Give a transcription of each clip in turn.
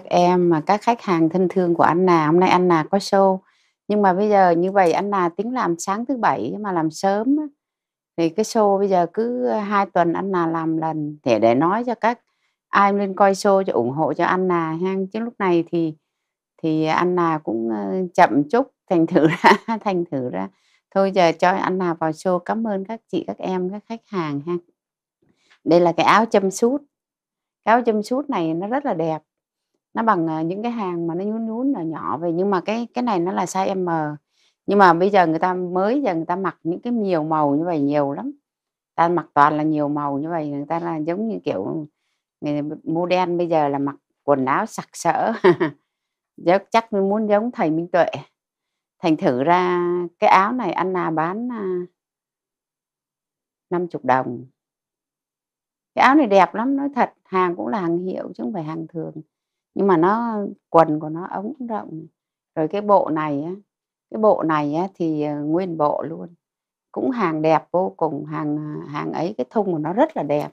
các em mà các khách hàng thân thương của Anna hôm nay Anna có show nhưng mà bây giờ như vậy Anna tính làm sáng thứ bảy mà làm sớm thì cái show bây giờ cứ hai tuần Anna làm lần để để nói cho các ai lên coi show cho ủng hộ cho Anna ha chứ lúc này thì thì Anna cũng ờ, chậm chút thành thử ra thành thử ra thôi giờ cho Anna vào show cảm ơn các chị các em các khách hàng ha đây là cái áo châm sút cái áo châm sút này nó rất là đẹp nó bằng à, những cái hàng mà nó nhún nhún là nhỏ về nhưng mà cái cái này nó là size M nhưng mà bây giờ người ta mới giờ người ta mặc những cái nhiều màu như vậy nhiều lắm ta mặc toàn là nhiều màu như vậy người ta là giống như kiểu người mua đen bây giờ là mặc quần áo sặc sỡ chắc muốn giống thầy Minh Tuệ thành thử ra cái áo này Anna bán 50 à, đồng cái áo này đẹp lắm nói thật hàng cũng là hàng hiệu chứ không phải hàng thường nhưng mà nó quần của nó ống rộng rồi cái bộ này á cái bộ này á, thì ờ, nguyên bộ luôn cũng hàng đẹp vô cùng hàng ờ, hàng ấy cái thùng của nó rất là đẹp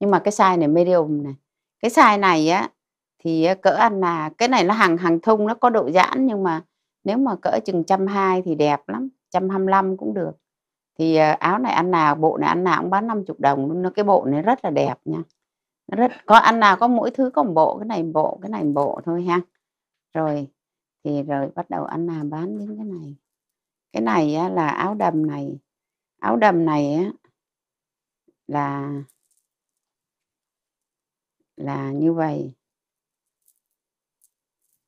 nhưng mà cái size này medium này cái size này á thì ờ, cỡ ăn là cái này nó hàng hàng thùng nó có độ giãn nhưng mà nếu mà cỡ chừng trăm hai thì đẹp lắm trăm hai mươi cũng được thì áo này ăn nào bộ này ăn nào cũng bán 50 đồng luôn nó cái bộ này rất là đẹp nha rất có ăn nào có mỗi thứ có một bộ cái này một bộ cái này một bộ thôi ha rồi thì rồi bắt đầu ăn nào bán đến cái này cái này á, là áo đầm này áo đầm này á, là là như vậy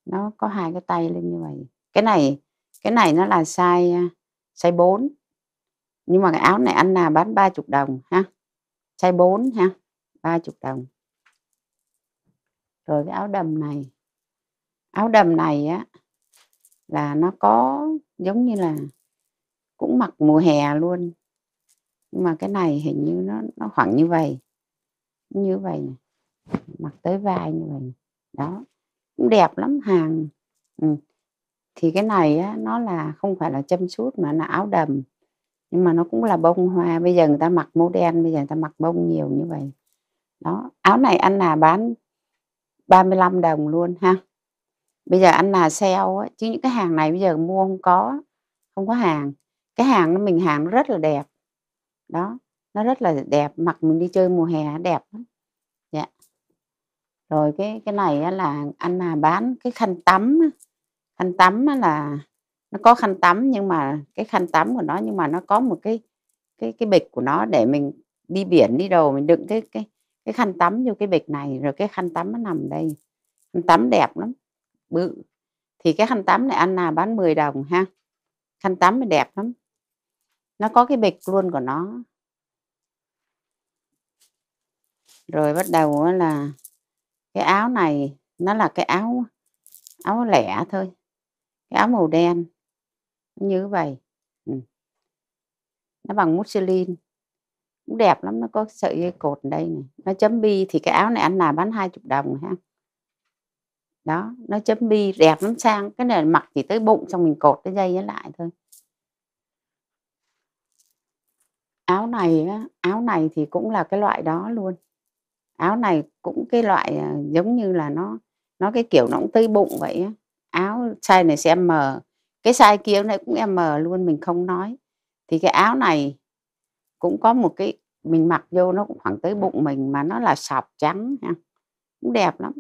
nó có hai cái tay lên như vậy cái này cái này nó là size à, size 4 nhưng mà cái áo này ăn nào bán ba chục đồng ha size 4 ha ba chục đồng rồi cái áo đầm này áo đầm này á là nó có giống như là cũng mặc mùa hè luôn nhưng mà cái này hình như nó nó khoảng như vậy như vậy này. mặc tới vai như vậy này. đó cũng đẹp lắm hàng ừ. thì cái này á, nó là không phải là châm suốt mà là áo đầm nhưng mà nó cũng là bông hoa bây giờ người ta mặc màu đen bây giờ người ta mặc bông nhiều như vậy đó áo này anh là bán 35 đồng luôn ha bây giờ anh là sale ấy. chứ những cái hàng này bây giờ mua không có không có hàng cái hàng nó mình hàng nó rất là đẹp đó nó rất là đẹp mặc mình đi chơi mùa hè đẹp lắm dạ rồi cái cái này là anh là bán cái khăn tắm khăn tắm là nó có khăn tắm nhưng mà cái khăn tắm của nó nhưng mà nó có một cái cái cái bịch của nó để mình đi biển đi đầu mình đựng cái cái cái khăn tắm vô cái bịch này rồi cái khăn tắm nó nằm đây khăn tắm đẹp lắm bự thì cái khăn tắm này anh nào bán 10 đồng ha khăn tắm này đẹp lắm nó có cái bịch luôn của nó rồi bắt đầu là cái áo này nó là cái áo áo lẻ thôi cái áo màu đen như vậy ừ. nó bằng musselin cũng đẹp lắm nó có sợi dây cột đây này nó chấm bi thì cái áo này anh làm bán 20 đồng ha đó nó chấm bi đẹp lắm sang cái này mặc chỉ tới bụng xong mình cột cái dây nó lại thôi áo này áo này thì cũng là cái loại đó luôn áo này cũng cái loại à, giống như là nó nó cái kiểu nó cũng tới bụng vậy á áo size này sẽ mờ cái size kia này cũng em mờ luôn mình không nói thì cái áo này cũng có một cái mình mặc vô nó cũng khoảng tới bụng mình mà nó là sọc trắng ha cũng đẹp lắm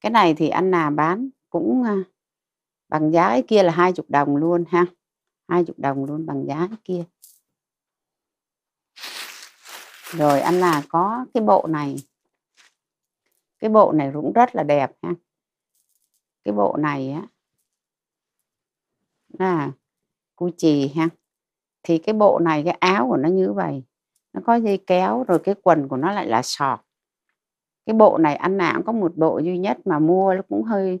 cái này thì anh nà bán cũng à, bằng giá cái kia là hai chục đồng luôn ha hai chục đồng luôn bằng giá cái kia rồi anh là có cái bộ này cái bộ này cũng rất là đẹp ha cái bộ này á là cu chì ha thì cái bộ này cái áo của nó như vậy nó có dây kéo rồi cái quần của nó lại là sọt cái bộ này anh nào cũng có một bộ duy nhất mà mua nó cũng hơi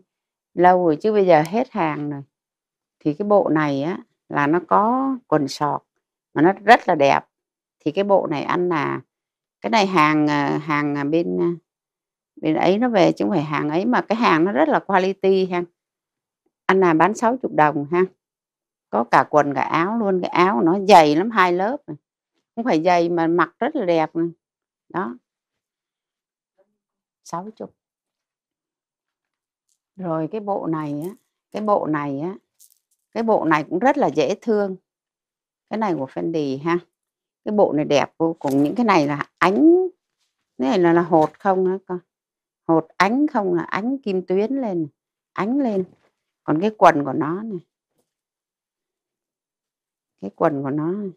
lâu rồi chứ bây giờ hết hàng rồi thì cái bộ này á là nó có quần sọt mà nó rất là đẹp thì cái bộ này anh là cái này hàng à, hàng à, bên à, bên ấy nó về chứ không phải hàng ấy mà cái hàng nó rất là quality ha anh là bán 60 đồng ha có cả quần cả áo luôn cái áo nó dày lắm hai lớp này không phải dày mà mặc rất là đẹp này. đó sáu chục rồi cái bộ này á cái bộ này á cái bộ này cũng rất là dễ thương cái này của Fendi ha cái bộ này đẹp vô cùng những cái này là ánh cái này là, là hột không á con hột ánh không là ánh kim tuyến lên ánh lên còn cái quần của nó này cái quần của nó này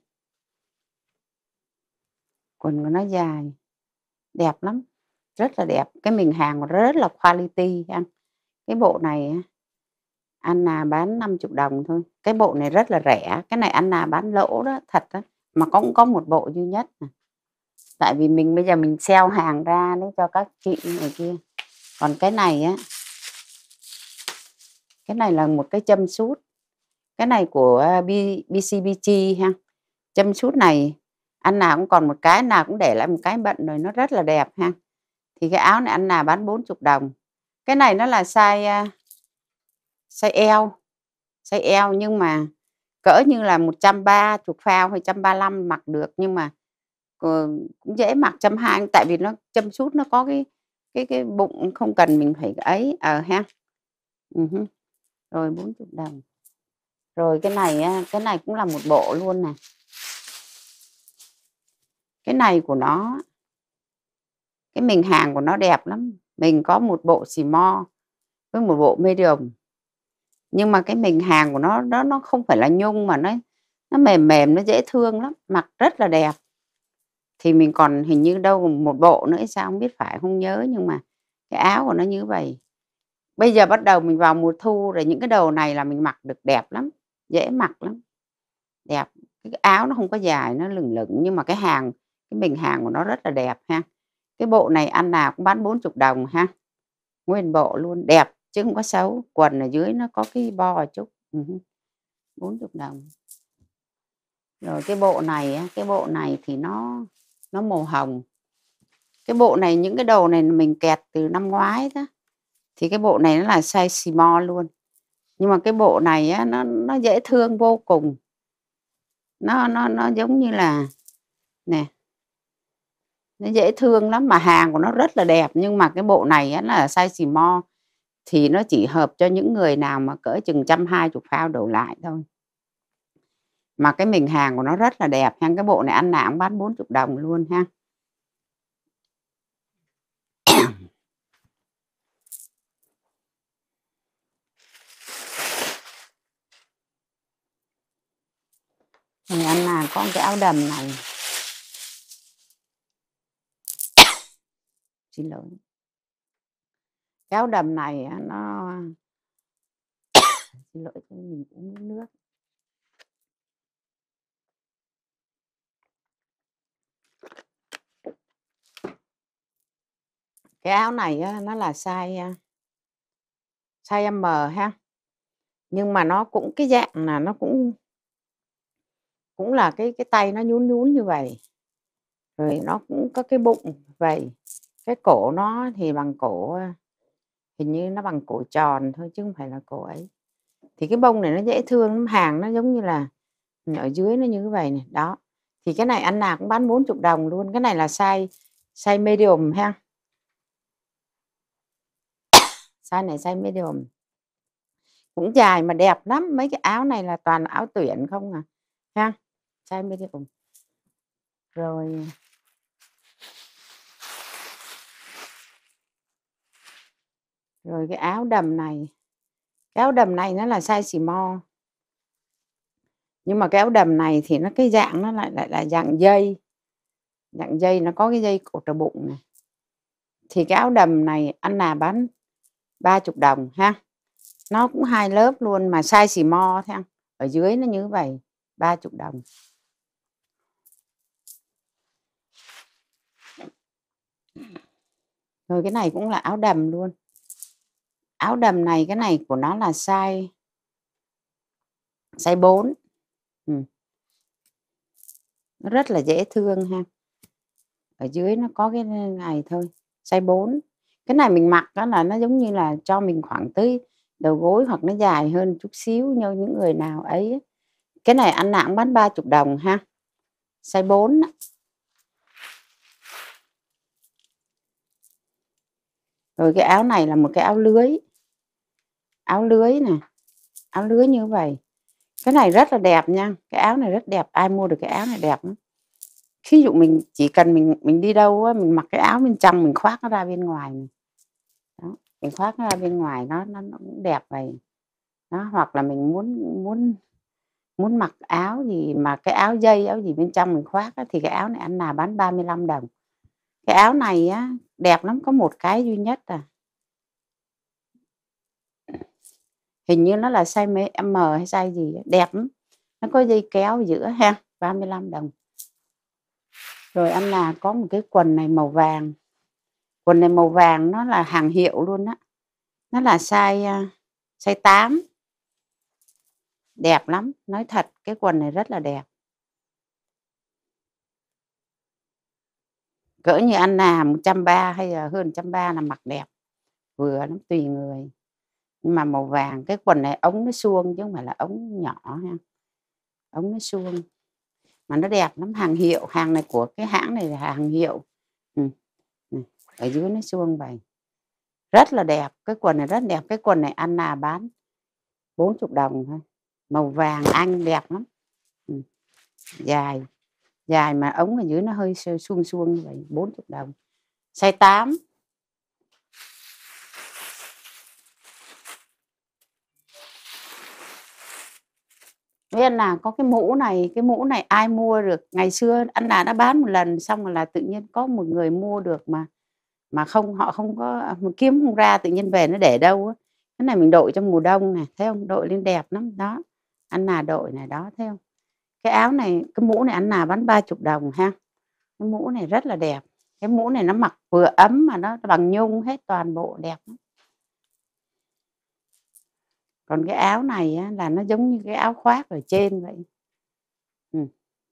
quần của nó dài đẹp lắm rất là đẹp cái mình hàng rất là quality anh cái bộ này Anna bán 50 đồng thôi cái bộ này rất là rẻ cái này Anna bán lỗ đó thật đó mà cũng có một bộ duy nhất tại vì mình bây giờ mình sell hàng ra đấy cho các chị này kia còn cái này á cái này là một cái châm sút cái này của BCBG ha châm sút này anh nào cũng còn một cái nào cũng để lại một cái bận rồi nó rất là đẹp ha thì cái áo này anh nào bán 40 đồng cái này nó là size à, size eo size eo nhưng mà cỡ như là 130 phao hay 135 mặc được nhưng mà ờ, cũng dễ mặc trăm hai tại vì nó châm sút nó có cái cái cái bụng không cần mình phải ấy ở ờ, à, ha uh-huh. rồi 40 đồng rồi cái này cái này cũng là một bộ luôn này cái này của nó cái mình hàng của nó đẹp lắm mình có một bộ xì mo với một bộ mê đường nhưng mà cái mình hàng của nó đó nó không phải là nhung mà nó nó mềm mềm nó dễ thương lắm mặc rất là đẹp thì mình còn hình như đâu một bộ nữa sao không biết phải không nhớ nhưng mà cái áo của nó như vậy bây giờ bắt đầu mình vào mùa thu rồi những cái đầu này là mình mặc được đẹp lắm dễ mặc lắm đẹp cái áo nó không có dài nó lửng lửng nhưng mà cái hàng cái bình hàng của nó rất là đẹp ha cái bộ này ăn nào cũng bán 40 đồng ha nguyên bộ luôn đẹp chứ không có xấu quần ở dưới nó có cái bo chút ừ bốn chục đồng rồi cái bộ này cái bộ này thì nó nó màu hồng cái bộ này những cái đầu này mình kẹt từ năm ngoái đó thì cái bộ này nó là size small luôn nhưng mà cái bộ này á, nó nó dễ thương vô cùng nó nó nó giống như là nè nó dễ thương lắm mà hàng của nó rất là đẹp nhưng mà cái bộ này á, là size small thì nó chỉ hợp cho những người nào mà cỡ chừng trăm hai chục phao đổ lại thôi mà cái mình hàng của nó rất là đẹp ha cái bộ này ăn nào cũng bán bốn chục đồng luôn ha thì anh là có cái áo đầm này xin lỗi cái đầm này nó xin lỗi cho mình uống nước cái áo này nó là size à, size M ha nhưng mà nó cũng cái dạng là nó cũng cũng là cái cái tay nó nhún nhún như vậy rồi nó cũng có cái bụng vậy cái cổ nó thì bằng cổ à, hình như nó bằng cổ tròn thôi chứ không phải là cổ ấy. Thì cái bông này nó dễ thương lắm, hàng nó giống như là ở dưới nó như vậy này, đó. Thì cái này anh nào cũng bán 40 đồng luôn, cái này là size size medium ha. Size này size medium. Cũng dài mà đẹp lắm, mấy cái áo này là toàn áo tuyển không à. Ha. Size medium. Rồi rồi cái áo đầm này cái áo đầm này nó là size xì mo nhưng mà cái áo đầm này thì nó cái dạng nó lại lại là dạng dây dạng dây nó có cái dây cột ở bụng này thì cái áo đầm này anh là bán 30 đồng ha nó cũng hai lớp luôn mà size xì mo thế ở dưới nó như vậy 30 đồng rồi cái này cũng là áo đầm luôn áo đầm này cái này của nó là size size 4 ừ. nó rất là dễ thương ha ở dưới nó có cái này thôi size 4 cái này mình mặc đó là nó giống như là cho mình khoảng tới đầu gối hoặc nó dài hơn chút xíu như những người nào ấy cái này anh nặng cũng bán 30 đồng ha size 4 rồi cái áo này là một cái áo lưới áo lưới nè áo lưới như vậy cái này rất là đẹp nha cái áo này rất đẹp ai mua được cái áo này đẹp lắm ví dụ mình chỉ cần mình mình đi đâu á, mình mặc cái áo bên trong mình khoác nó ra bên ngoài Đó, mình khoác nó ra bên ngoài nó nó, nó cũng đẹp vậy nó hoặc là mình muốn muốn muốn mặc áo gì mà cái áo dây áo gì bên trong mình khoác á, thì cái áo này anh nào bán 35 đồng cái áo này á đẹp lắm có một cái duy nhất à hình như nó là size M hay size gì đẹp nó có dây kéo giữa ha 35 đồng rồi anh là có một cái quần này màu vàng quần này màu vàng nó là hàng hiệu luôn á nó là size à, size 8 đẹp lắm nói thật cái quần này rất là đẹp cỡ như anh là 130 hay là hơn 130 là mặc đẹp vừa lắm tùy người mà màu vàng cái quần này ống nó suông chứ không phải là ống nhỏ ha ống nó suông mà nó đẹp lắm hàng hiệu hàng này của cái hãng này là hàng hiệu ừ, ừ, ở dưới nó suông vậy rất là đẹp cái quần này rất đẹp cái quần này ăn là bán 40 đồng thôi màu vàng anh đẹp lắm ừ, dài dài mà ống ở dưới nó hơi suông suông như vậy 40 đồng size 8 nên là có cái mũ này cái mũ này ai mua được ngày xưa anh là đã bán một lần xong rồi là tự nhiên có một người mua được mà mà không họ không có kiếm không ra tự nhiên về nó để đâu á cái này mình đội trong mùa đông này thấy không đội lên đẹp lắm đó anh là đội này đó thấy không cái áo này cái mũ này anh là bán ba chục đồng ha cái mũ này rất là đẹp cái mũ này nó mặc vừa ấm mà nó bằng nhung hết toàn bộ đẹp lắm còn cái áo này á, là nó giống như cái áo khoác ở trên vậy ừ.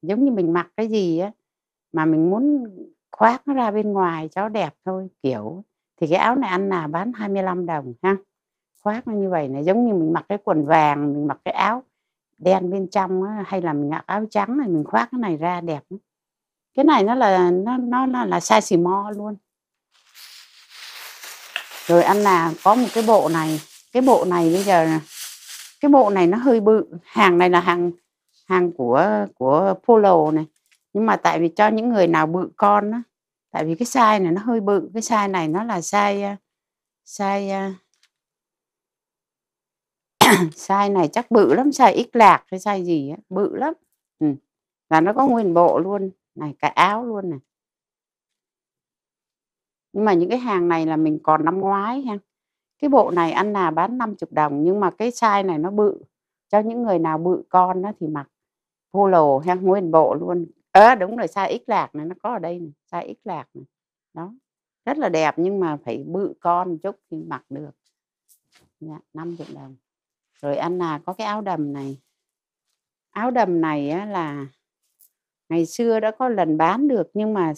giống như mình mặc cái gì á mà mình muốn khoác nó ra bên ngoài cho đẹp thôi kiểu thì cái áo này ăn là bán 25 đồng ha khoác nó như vậy này giống như mình mặc cái quần vàng mình mặc cái áo đen bên trong á, hay là mình mặc áo trắng này mình khoác cái này ra đẹp cái này nó là nó nó, nó là size xì luôn rồi ăn là có một cái bộ này cái bộ này bây giờ cái bộ này nó hơi bự hàng này là hàng hàng của của polo này nhưng mà tại vì cho những người nào bự con á tại vì cái size này nó hơi bự cái size này nó là size size size này chắc bự lắm size x lạc hay size gì á bự lắm ừ. và nó có nguyên bộ luôn này cái áo luôn này nhưng mà những cái hàng này là mình còn năm ngoái ha cái bộ này ăn là bán 50 đồng nhưng mà cái size này nó bự cho những người nào bự con nó thì mặc polo ha nguyên bộ luôn ờ à, đúng rồi size x lạc này nó có ở đây này, size x lạc này đó rất là đẹp nhưng mà phải bự con chút thì mặc được dạ, năm 50 đồng rồi anh là có cái áo đầm này áo đầm này á, là ngày xưa đã có lần bán được nhưng mà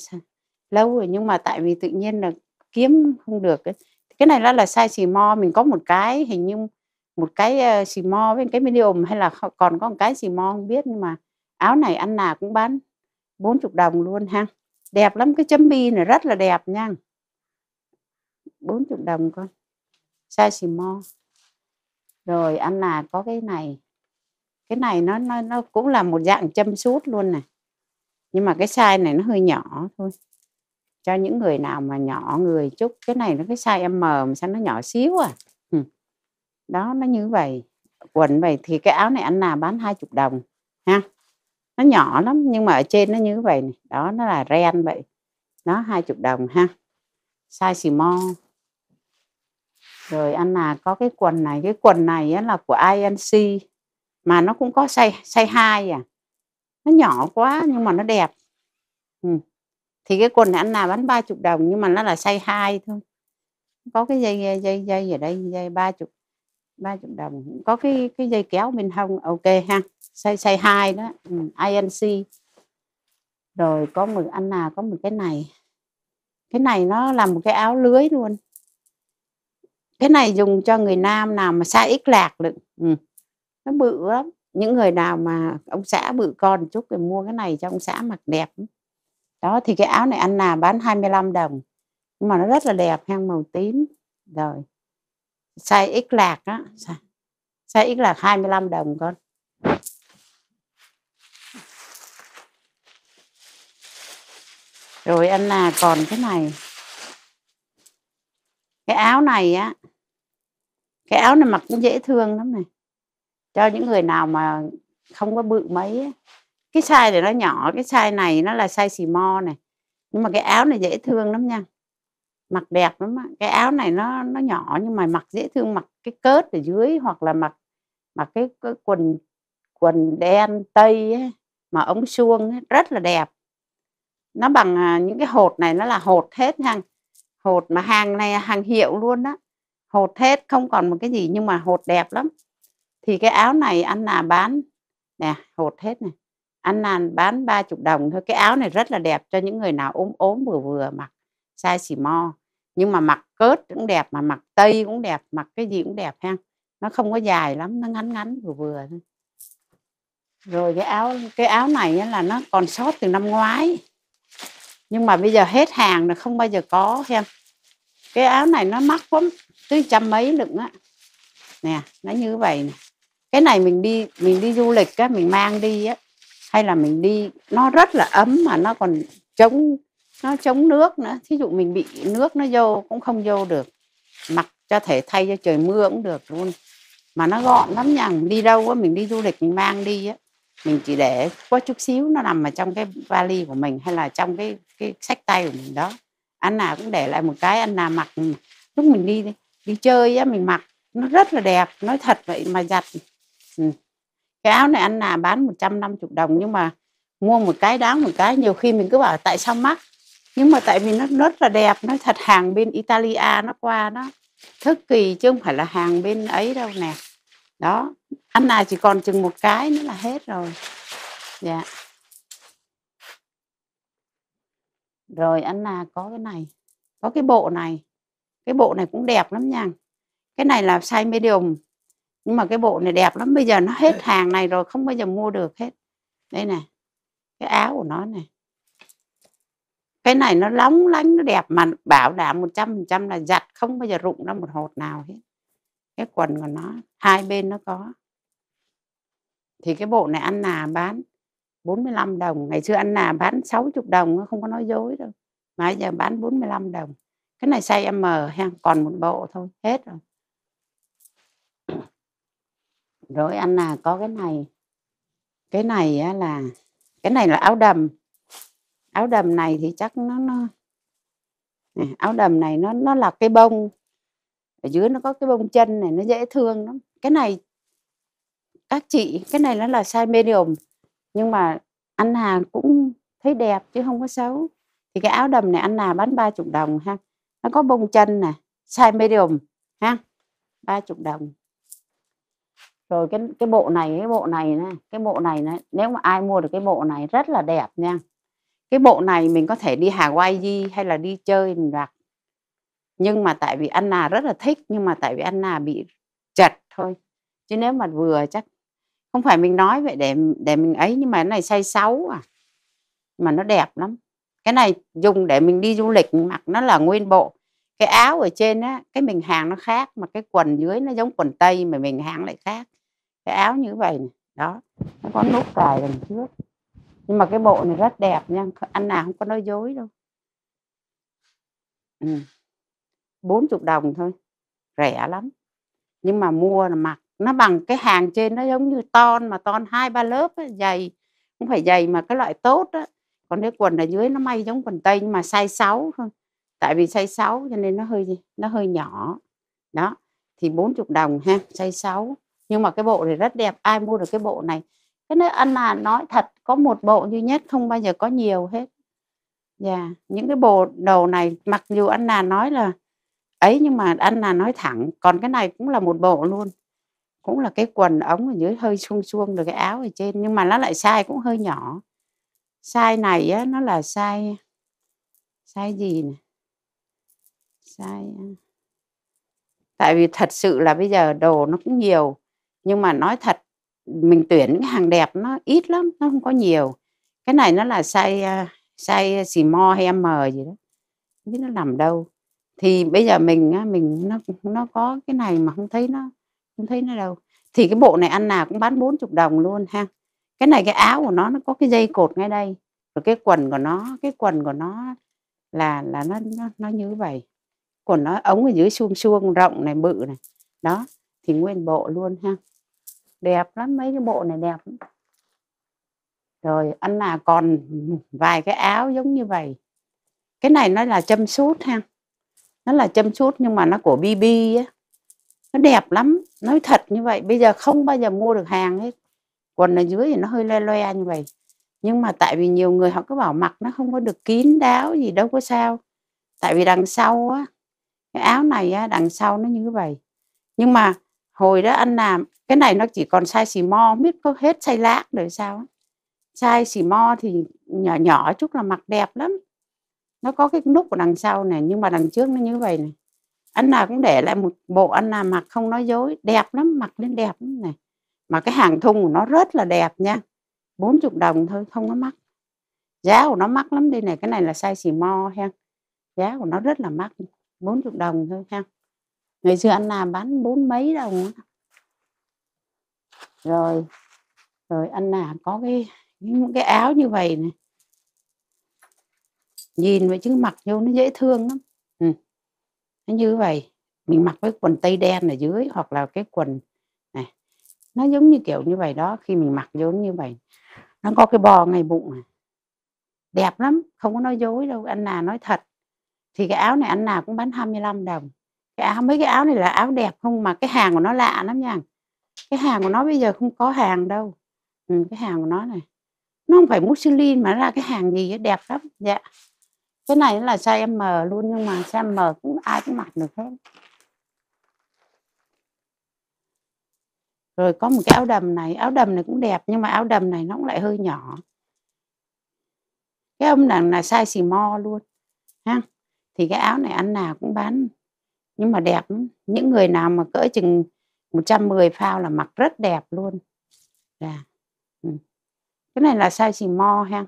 lâu rồi nhưng mà tại vì tự nhiên là kiếm không được ấy cái này nó là sai xì mo mình có một cái hình như một cái uh, xì mo với cái medium hay là còn có một cái xì mo không biết nhưng mà áo này ăn nào cũng bán 40 đồng luôn ha đẹp lắm cái chấm bi này rất là đẹp nha 40 đồng con sai xì mo rồi ăn là có cái này cái này nó nó nó cũng là một dạng châm sút luôn này nhưng mà cái size này nó hơi nhỏ thôi cho những người nào mà nhỏ người chút cái này nó cái size M mà sao nó nhỏ xíu à ừ. đó nó như vậy quần vậy thì cái áo này anh nào bán 20 đồng ha nó nhỏ lắm nhưng mà ở trên nó như vậy này. đó nó là ren vậy nó 20 đồng ha size small rồi anh là có cái quần này cái quần này á, là của INC mà nó cũng có size size hai à nó nhỏ quá nhưng mà nó đẹp ừ thì cái quần anh nào bán ba chục đồng nhưng mà nó là size hai thôi có cái dây dây dây ở đây dây ba chục ba chục đồng có cái cái dây kéo bên hông ok ha size size hai đó ừ, inc rồi có một anh nào có một cái này cái này nó là một cái áo lưới luôn cái này dùng cho người nam nào mà size ít lạc được ừ. nó bự lắm những người nào mà ông xã bự con chút thì mua cái này cho ông xã mặc đẹp đó thì cái áo này anh làm bán 25 đồng nhưng mà nó rất là đẹp hang màu tím rồi size x lạc á size x lạc 25 đồng con rồi anh là còn cái này cái áo này á cái áo này mặc cũng dễ thương lắm này cho những người nào mà không có bự mấy ấy cái size thì nó nhỏ cái size này nó là size xì mo này nhưng mà cái áo này dễ thương lắm nha mặc đẹp lắm á. cái áo này nó nó nhỏ nhưng mà mặc dễ thương mặc cái cớt ở dưới hoặc là mặc mặc cái, cái quần quần đen tây ấy, mà ống suông ấy, rất là đẹp nó bằng à, những cái hột này nó là hột hết hàng hột mà hàng này hàng hiệu luôn á hột hết không còn một cái gì nhưng mà hột đẹp lắm thì cái áo này anh là bán nè hột hết này ăn làm bán 30 đồng thôi cái áo này rất là đẹp cho những người nào ốm ốm vừa vừa mặc size xì mo nhưng mà mặc cớt cũng đẹp mà mặc tây cũng đẹp mặc cái gì cũng đẹp ha nó không có dài lắm nó ngắn ngắn vừa vừa thôi rồi cái áo cái áo này là nó còn sót từ năm ngoái nhưng mà bây giờ hết hàng là không bao giờ có em cái áo này nó mắc lắm tới trăm mấy lượng á nè nó như vậy nè cái này mình đi mình đi du lịch á mình mang đi á hay là mình đi nó rất là ấm mà nó còn chống nó chống nước nữa thí dụ mình bị nước nó vô cũng không vô được mặc cho thể thay cho trời mưa cũng được luôn mà nó gọn lắm nha đi đâu á mình đi du lịch mình mang đi á mình chỉ để có chút xíu nó nằm ở trong cái vali của mình hay là trong cái cái sách tay của mình đó anh nào cũng để lại một cái anh nào mặc lúc mình đi đi chơi á mình mặc nó rất là đẹp nói thật vậy mà giặt ừ cái áo này anh là bán 150 đồng nhưng mà mua một cái đáng một cái nhiều khi mình cứ bảo tại sao mắc nhưng mà tại vì nó rất là đẹp nó thật hàng bên Italia nó qua nó thức kỳ chứ không phải là hàng bên ấy đâu nè đó anh này chỉ còn chừng một cái nữa là hết rồi dạ rồi anh là có cái này có cái bộ này cái bộ này cũng đẹp lắm nha cái này là size medium nhưng mà cái bộ này đẹp lắm bây giờ nó hết hàng này rồi không bao giờ mua được hết đây nè cái áo của nó này cái này nó lóng lánh nó đẹp mà bảo đảm một trăm phần trăm là giặt không bao giờ rụng ra một hột nào hết cái quần của nó hai bên nó có thì cái bộ này ăn nà bán 45 đồng ngày xưa ăn nà bán 60 đồng không có nói dối đâu mà giờ bán 45 đồng cái này size M ha còn một bộ thôi hết rồi rồi anh à có cái này cái này á là cái này là áo đầm áo đầm này thì chắc nó nó này, áo đầm này nó nó là cái bông ở dưới nó có cái bông chân này nó dễ thương lắm cái này các chị cái này nó là size medium nhưng mà anh Hà cũng thấy đẹp chứ không có xấu thì cái áo đầm này anh Hà bán ba chục đồng ha nó có bông chân nè size medium ha ba chục đồng rồi cái cái bộ này cái bộ này này cái bộ này này nếu mà ai mua được cái bộ này rất là đẹp nha cái bộ này mình có thể đi Hawaii hay là đi chơi mình mặc nhưng mà tại vì Anna rất là thích nhưng mà tại vì Anna bị chật thôi chứ nếu mà vừa chắc không phải mình nói vậy để để mình ấy nhưng mà cái này size xấu à mà nó đẹp lắm cái này dùng để mình đi du lịch mặc nó là nguyên bộ cái áo ở trên á cái mình hàng nó khác mà cái quần dưới nó giống quần tây mà mình hàng lại khác cái áo như vậy này. đó nó có nút cài đằng trước nhưng mà cái bộ này rất đẹp nha anh nào không có nói dối đâu ừ, bốn ừ. chục đồng thôi rẻ lắm nhưng mà mua là mặc nó bằng cái hàng trên nó giống như ton mà ton hai ba lớp ấy, dày không phải dày mà cái loại tốt á còn cái quần ở dưới nó may giống quần tây nhưng mà size 6 thôi tại vì size 6 cho nên nó hơi nó hơi nhỏ đó thì 40 đồng ha size 6 nhưng mà cái bộ này rất đẹp ai mua được cái bộ này cái nơi ăn là nói thật có một bộ duy nhất không bao giờ có nhiều hết dạ yeah. những cái bộ đầu này mặc dù anh là nói là ấy nhưng mà anh là nói thẳng còn cái này cũng là một bộ luôn cũng là cái quần ống ở dưới hơi xuông xuông được cái áo ở trên nhưng mà nó lại sai cũng hơi nhỏ sai này á, nó là sai sai gì nè sai tại vì thật sự là bây giờ đồ nó cũng nhiều nhưng mà nói thật mình tuyển cái hàng đẹp nó ít lắm nó không có nhiều cái này nó là sai sai xì mo hay m gì đó chứ nó nằm đâu thì bây giờ mình mình nó nó có cái này mà không thấy nó không thấy nó đâu thì cái bộ này ăn nào cũng bán 40 đồng luôn ha cái này cái áo của nó nó có cái dây cột ngay đây rồi cái quần của nó cái quần của nó là là nó nó, nó như vậy quần nó ống ở dưới xuông xuông rộng này bự này đó thì nguyên bộ luôn ha đẹp lắm mấy cái bộ này đẹp rồi anh là còn vài cái áo giống như vậy cái này nó là châm sút ha nó là châm sút nhưng mà nó của bb á nó đẹp lắm nói thật như vậy bây giờ không bao giờ mua được hàng hết quần ở dưới thì nó hơi loe loe như vậy nhưng mà tại vì nhiều người họ cứ bảo mặc nó không có được kín đáo gì đâu có sao tại vì đằng sau á cái áo này á đằng sau nó như vậy nhưng mà hồi đó anh làm cái này nó chỉ còn sai xì mo biết có hết sai lãng rồi sao ấy. sai xì mo thì nhỏ nhỏ chút là mặc đẹp lắm nó có cái nút của đằng sau này nhưng mà đằng trước nó như vậy này anh nào cũng để lại một bộ anh nào mặc không nói dối đẹp lắm mặc lên đẹp lắm này mà cái hàng thùng của nó rất là đẹp nha 40 đồng thôi không có mắc giá của nó mắc lắm đây này cái này là size xì mo ha giá của nó rất là mắc 40 đồng thôi ha ngày xưa anh làm bán bốn mấy đồng đó rồi rồi anh nào có cái những cái áo như vậy này nhìn vậy chứ mặc vô nó dễ thương lắm ừ. nó như vậy mình mặc với quần tây đen ở dưới hoặc là cái quần này nó giống như kiểu như vậy đó khi mình mặc vô như vậy nó có cái bò ngay bụng này đẹp lắm không có nói dối đâu anh nào nói thật thì cái áo này anh nào cũng bán 25 đồng cái áo mấy cái áo này là áo đẹp không mà cái hàng của nó lạ lắm nha cái hàng của nó bây giờ không có hàng đâu ừ, cái hàng của nó này nó không phải muslin mà ra cái hàng gì ấy, đẹp lắm dạ cái này là size M luôn nhưng mà size M cũng ai cũng mặc được hết rồi có một cái áo đầm này áo đầm này cũng đẹp nhưng mà áo đầm này nó cũng lại hơi nhỏ cái ông đằng là size xì mo luôn ha thì cái áo này anh nào cũng bán nhưng mà đẹp những người nào mà cỡ chừng 110 phao là mặc rất đẹp luôn à. cái này là size xì mo ha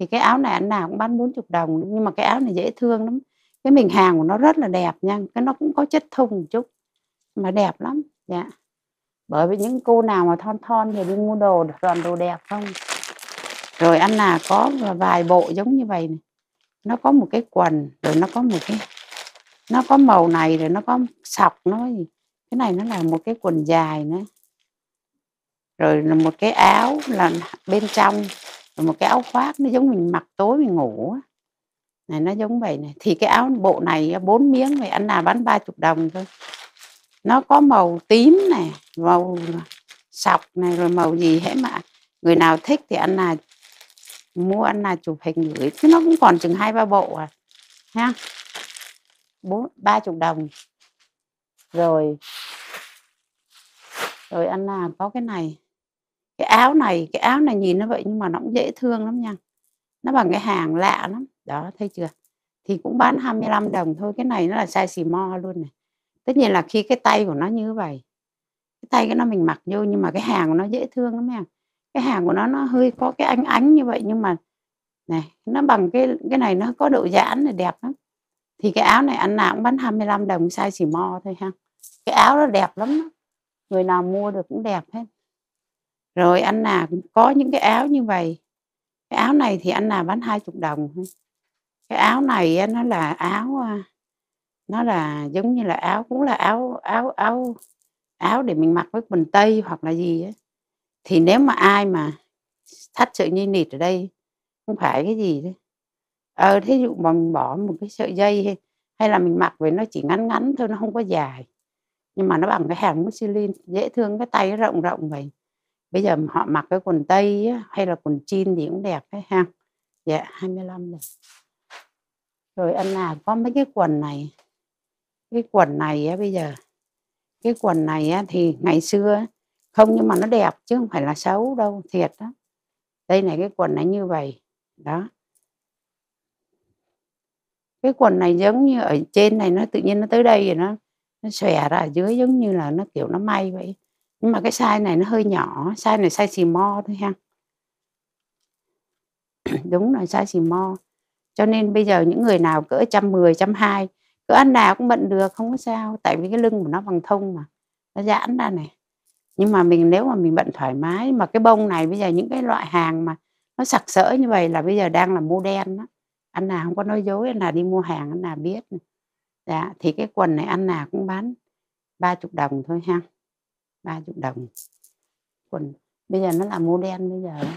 thì cái áo này anh nào cũng bán 40 đồng nhưng mà cái áo này dễ thương lắm cái mình hàng của nó rất là đẹp nha cái nó cũng có chất thùng một chút mà đẹp lắm dạ bởi vì những cô nào mà thon thon thì đi mua đồ toàn đồ đẹp không rồi anh nào có vài bộ giống như vậy này nó có một cái quần rồi nó có một cái nó có màu này rồi nó có sọc nó gì cái này nó là một cái quần dài nữa rồi là một cái áo là bên trong rồi một cái áo khoác nó giống mình mặc tối mình ngủ này nó giống vậy này thì cái áo bộ này bốn miếng này anh nào bán ba chục đồng thôi nó có màu tím này màu sọc này rồi màu gì hết mà người nào thích thì anh nào mua anh nào chụp hình gửi chứ nó cũng còn chừng hai ba bộ à ha bốn ba chục đồng rồi rồi anh làm có cái này cái áo này cái áo này nhìn nó vậy nhưng mà nó cũng dễ thương lắm nha nó bằng cái hàng lạ lắm đó thấy chưa thì cũng bán 25 đồng thôi cái này nó là size xì mo luôn này tất nhiên là khi cái tay của nó như vậy cái tay cái nó mình mặc vô nhưng mà cái hàng của nó dễ thương lắm nha cái hàng của nó nó hơi có cái ánh ánh như vậy nhưng mà này nó bằng cái cái này nó có độ giãn là đẹp lắm thì cái áo này anh nào cũng bán 25 đồng size xì mo thôi ha cái áo đó đẹp lắm đó. người nào mua được cũng đẹp hết rồi anh nào cũng có những cái áo như vậy cái áo này thì anh nào bán hai chục đồng cái áo này nó là áo à, nó là giống như là áo cũng là áo áo áo áo để mình mặc với quần tây hoặc là gì ấy. thì nếu mà ai mà thắt sợi dây nịt ở đây không phải cái gì đấy ờ thí dụ mà mình bỏ một cái sợi dây hay, hay là mình mặc vậy nó chỉ ngắn ngắn thôi nó không có dài nhưng mà nó bằng cái hàng muslin dễ thương cái tay rộng rộng vậy bây giờ họ mặc cái quần tây á, hay là quần jean thì cũng đẹp đấy ha dạ 25 rồi rồi anh à có mấy cái quần này cái quần này á, bây giờ cái quần này á, thì ngày xưa không nhưng mà nó đẹp chứ không phải là xấu đâu thiệt đó đây này cái quần này như vậy đó cái quần này giống như ở trên này nó tự nhiên nó tới đây rồi nó nó xòe ra ở dưới giống như là nó kiểu nó may vậy nhưng mà cái size này nó hơi nhỏ size này size small thôi ha đúng là size small cho nên bây giờ những người nào cỡ 110, 120 cỡ ăn nào cũng bận được không có sao tại vì cái lưng của nó bằng thông mà nó giãn ra này nhưng mà mình nếu mà mình bận thoải mái mà cái bông này bây giờ những cái loại hàng mà nó sặc sỡ như vậy là bây giờ đang là mô đen đó anh nào không có nói dối anh nào đi mua hàng anh nào biết này dạ thì cái quần này ăn nào cũng bán ba chục đồng thôi ha ba chục đồng quần bây giờ nó là mô đen bây giờ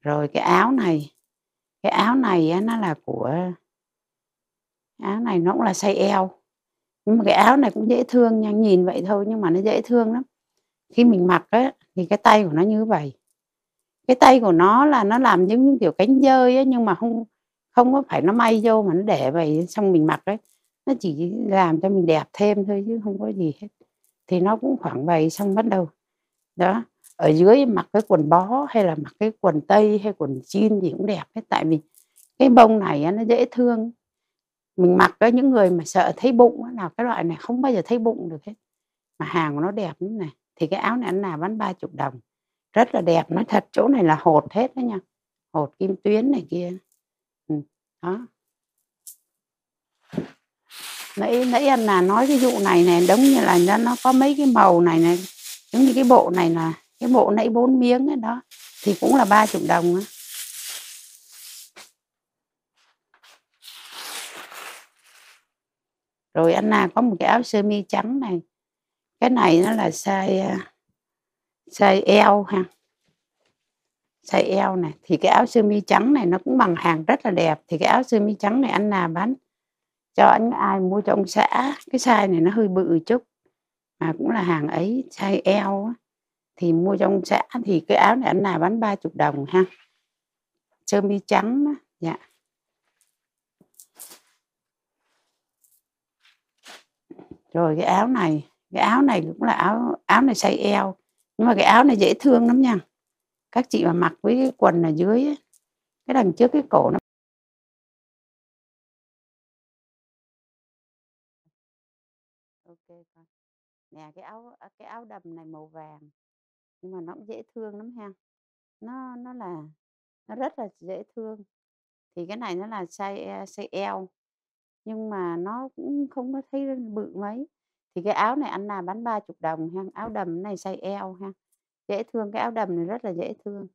rồi cái áo này cái áo này nó là của áo này nó cũng là size eo nhưng mà cái áo này cũng dễ thương nha nhìn vậy thôi nhưng mà nó dễ thương lắm khi mình mặc á thì cái tay của nó như vậy cái tay của nó là nó làm những kiểu cánh dơi ấy, nhưng mà không không có phải nó may vô mà nó để vậy xong mình mặc đấy nó chỉ làm cho mình đẹp thêm thôi chứ không có gì hết thì nó cũng khoảng vậy xong bắt đầu đó ở dưới mặc cái quần bó hay là mặc cái quần tây hay quần jean thì cũng đẹp hết tại vì cái bông này nó dễ thương mình mặc với những người mà sợ thấy bụng là cái loại này không bao giờ thấy bụng được hết mà hàng của nó đẹp như này thì cái áo này anh nào bán ba chục đồng rất là đẹp nói thật chỗ này là hột hết đó nha hột kim tuyến này kia ừ, đó nãy nãy anh là nói cái dụ này này giống như là nó nó có mấy cái màu này này giống như cái bộ này là cái bộ nãy bốn miếng ấy đó thì cũng là ba chục đồng ấy. rồi Anna có một cái áo sơ mi trắng này cái này nó là size à, size eo ha size eo này thì cái áo sơ mi trắng này nó cũng bằng hàng rất là đẹp thì cái áo sơ mi trắng này anh nào bán cho anh ai mua cho ông xã cái size này nó hơi bự chút mà cũng là hàng ấy size eo á. thì mua cho ông xã thì cái áo này anh nào bán ba chục đồng ha sơ mi trắng đó. dạ rồi cái áo này cái áo này cũng là áo áo này size eo nhưng mà cái áo này dễ thương lắm nha các chị mà mặc với cái quần ở dưới ấy, cái đằng trước cái cổ nó ok nè cái áo à, cái áo đầm này màu vàng nhưng mà nó cũng dễ thương lắm ha nó nó là nó rất là dễ thương thì cái này nó là size à, size L nhưng mà nó cũng không có thấy bự mấy thì cái áo này anh làm bán 30 đồng ha áo đầm này size eo ha dễ thương cái áo đầm này rất là dễ thương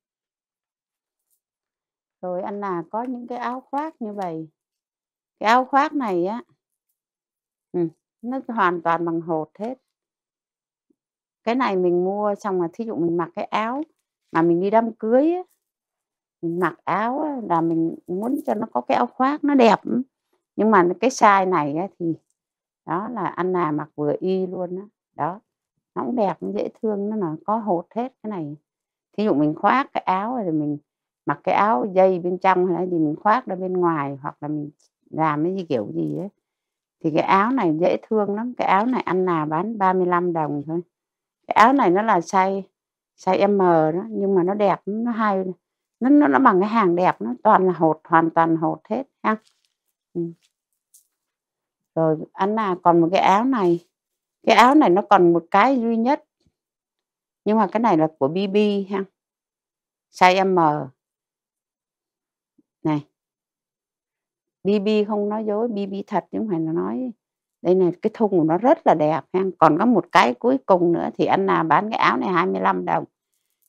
rồi anh là có những cái áo khoác như vậy cái áo khoác này á ừ, nó hoàn toàn bằng hột hết cái này mình mua xong là thí dụ mình mặc cái áo mà mình đi đám cưới á, mình mặc áo á, là mình muốn cho nó có cái áo khoác nó đẹp nhưng mà cái size này á, thì đó là anh nào mặc vừa y luôn đó, đó. nó cũng đẹp cũng dễ thương nó là có hột hết cái này thí dụ mình khoác cái áo rồi mình mặc cái áo dây bên trong hay là gì mình khoác ra bên ngoài hoặc là mình làm cái gì kiểu gì ấy thì cái áo này dễ thương lắm cái áo này anh nào bán 35 đồng thôi cái áo này nó là size size M đó nhưng mà nó đẹp nó hay nó nó, nó bằng cái hàng đẹp nó toàn là hột hoàn toàn hột hết ha ừ rồi anh Anna còn một cái áo này cái áo này nó còn một cái duy nhất nhưng mà cái này là của BB ha size M này BB không nói dối BB thật chứ không nó nói đây này cái thùng của nó rất là đẹp ha còn có một cái cuối cùng nữa thì anh nào bán cái áo này 25 đồng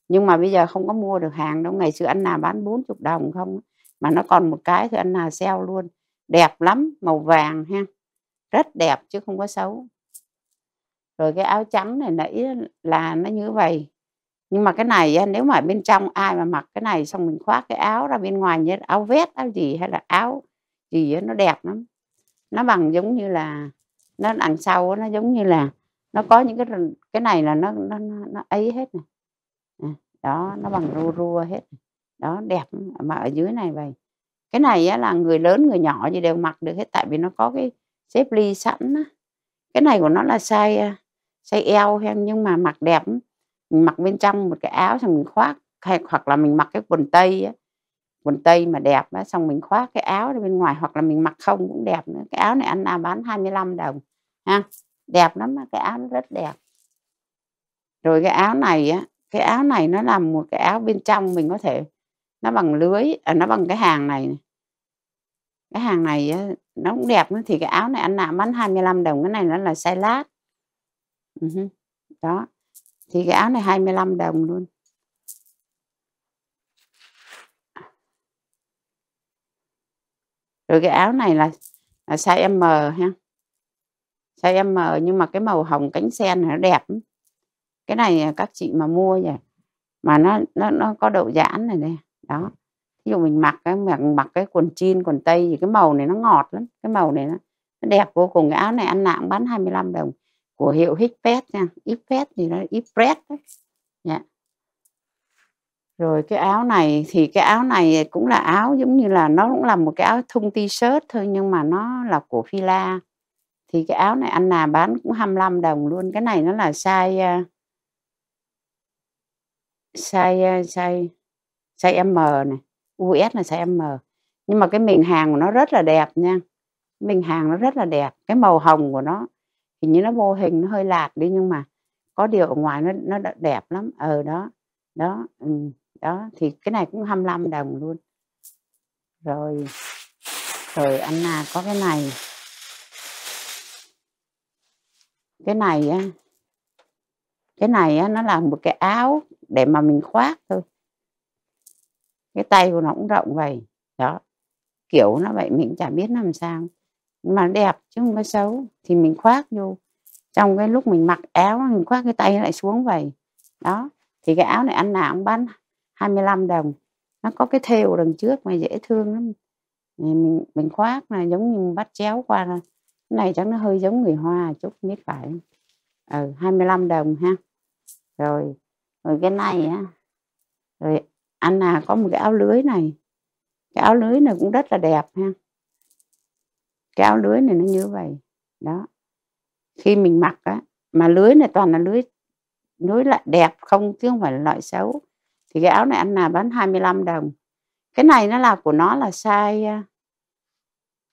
nhưng mà bây giờ không có mua được hàng đâu ngày xưa anh nào bán 40 đồng không mà nó còn một cái thì anh nào sale luôn đẹp lắm màu vàng ha rất đẹp chứ không có xấu rồi cái áo trắng này nãy là nó như vậy nhưng mà cái này nếu mà bên trong ai mà mặc cái này xong mình khoác cái áo ra bên ngoài như áo vest áo gì hay là áo gì nó đẹp lắm nó bằng giống như là nó đằng sau nó giống như là nó có những cái cái này là nó nó nó ấy hết này đó nó bằng rua rua hết đó đẹp mà ở dưới này vậy cái này á, là người lớn người nhỏ gì đều mặc được hết tại vì nó có cái xếp ly sẵn á. cái này của nó là size à, size eo em nhưng mà mặc đẹp mình mặc bên trong một cái áo xong mình khoác hay hoặc là mình mặc cái quần tây á quần tây mà đẹp á, xong mình khoác cái áo bên ngoài hoặc là mình mặc không cũng đẹp nữa cái áo này anh nào bán 25 đồng ha đẹp lắm cái áo nó rất đẹp rồi cái áo này á cái áo này nó làm một cái áo bên trong mình có thể nó bằng lưới à, nó bằng cái hàng này, này cái hàng này nó cũng đẹp nữa. thì cái áo này anh làm bán 25 đồng cái này nó là size lát ừ đó thì cái áo này 25 đồng luôn rồi cái áo này là, là size M ha size M nhưng mà cái màu hồng cánh sen này nó đẹp cái này các chị mà mua vậy mà nó nó nó có độ giãn này đây đó ví dụ mình mặc cái mặc mặc cái quần jean quần tây thì cái màu này nó ngọt lắm cái màu này nó, đẹp vô cùng cái áo này ăn nặng bán 25 đồng của hiệu Hipet nha Hipet thì nó Hipret đấy nha dạ. rồi cái áo này thì cái áo này cũng là áo giống như là nó cũng là một cái áo thun t-shirt thôi nhưng mà nó là của Fila thì cái áo này anh nà bán cũng 25 đồng luôn cái này nó là size à, size à, size size M này US là size M nhưng mà cái miệng hàng của nó rất là đẹp nha miệng hàng nó rất là đẹp cái màu hồng của nó hình như nó vô hình nó hơi lạt đi nhưng mà có điều ở ngoài nó nó đẹp lắm ờ đó đó ừ, đó thì cái này cũng 25 đồng luôn rồi rồi anh Anna có cái này cái này á cái này á nó là một cái áo để mà mình khoác thôi cái tay của nó cũng rộng vậy đó kiểu nó vậy mình chả biết làm sao mà đẹp chứ không có xấu thì mình khoác vô trong cái lúc mình mặc áo mình khoác cái tay lại xuống vậy đó thì cái áo này anh nào cũng bán 25 đồng nó có cái thêu đằng trước mà dễ thương lắm mình mình khoác là giống như bắt chéo qua là cái này chắc nó hơi giống người hoa chút biết phải ừ, 25 đồng ha rồi rồi cái này á rồi anh Anna à, có một cái áo lưới này cái áo lưới này cũng rất là đẹp ha cái áo lưới này nó như vậy đó khi mình mặc á mà lưới này toàn là lưới lưới lại đẹp không chứ không phải là loại xấu thì cái áo này anh nào bán 25 đồng cái này nó là của nó là size à,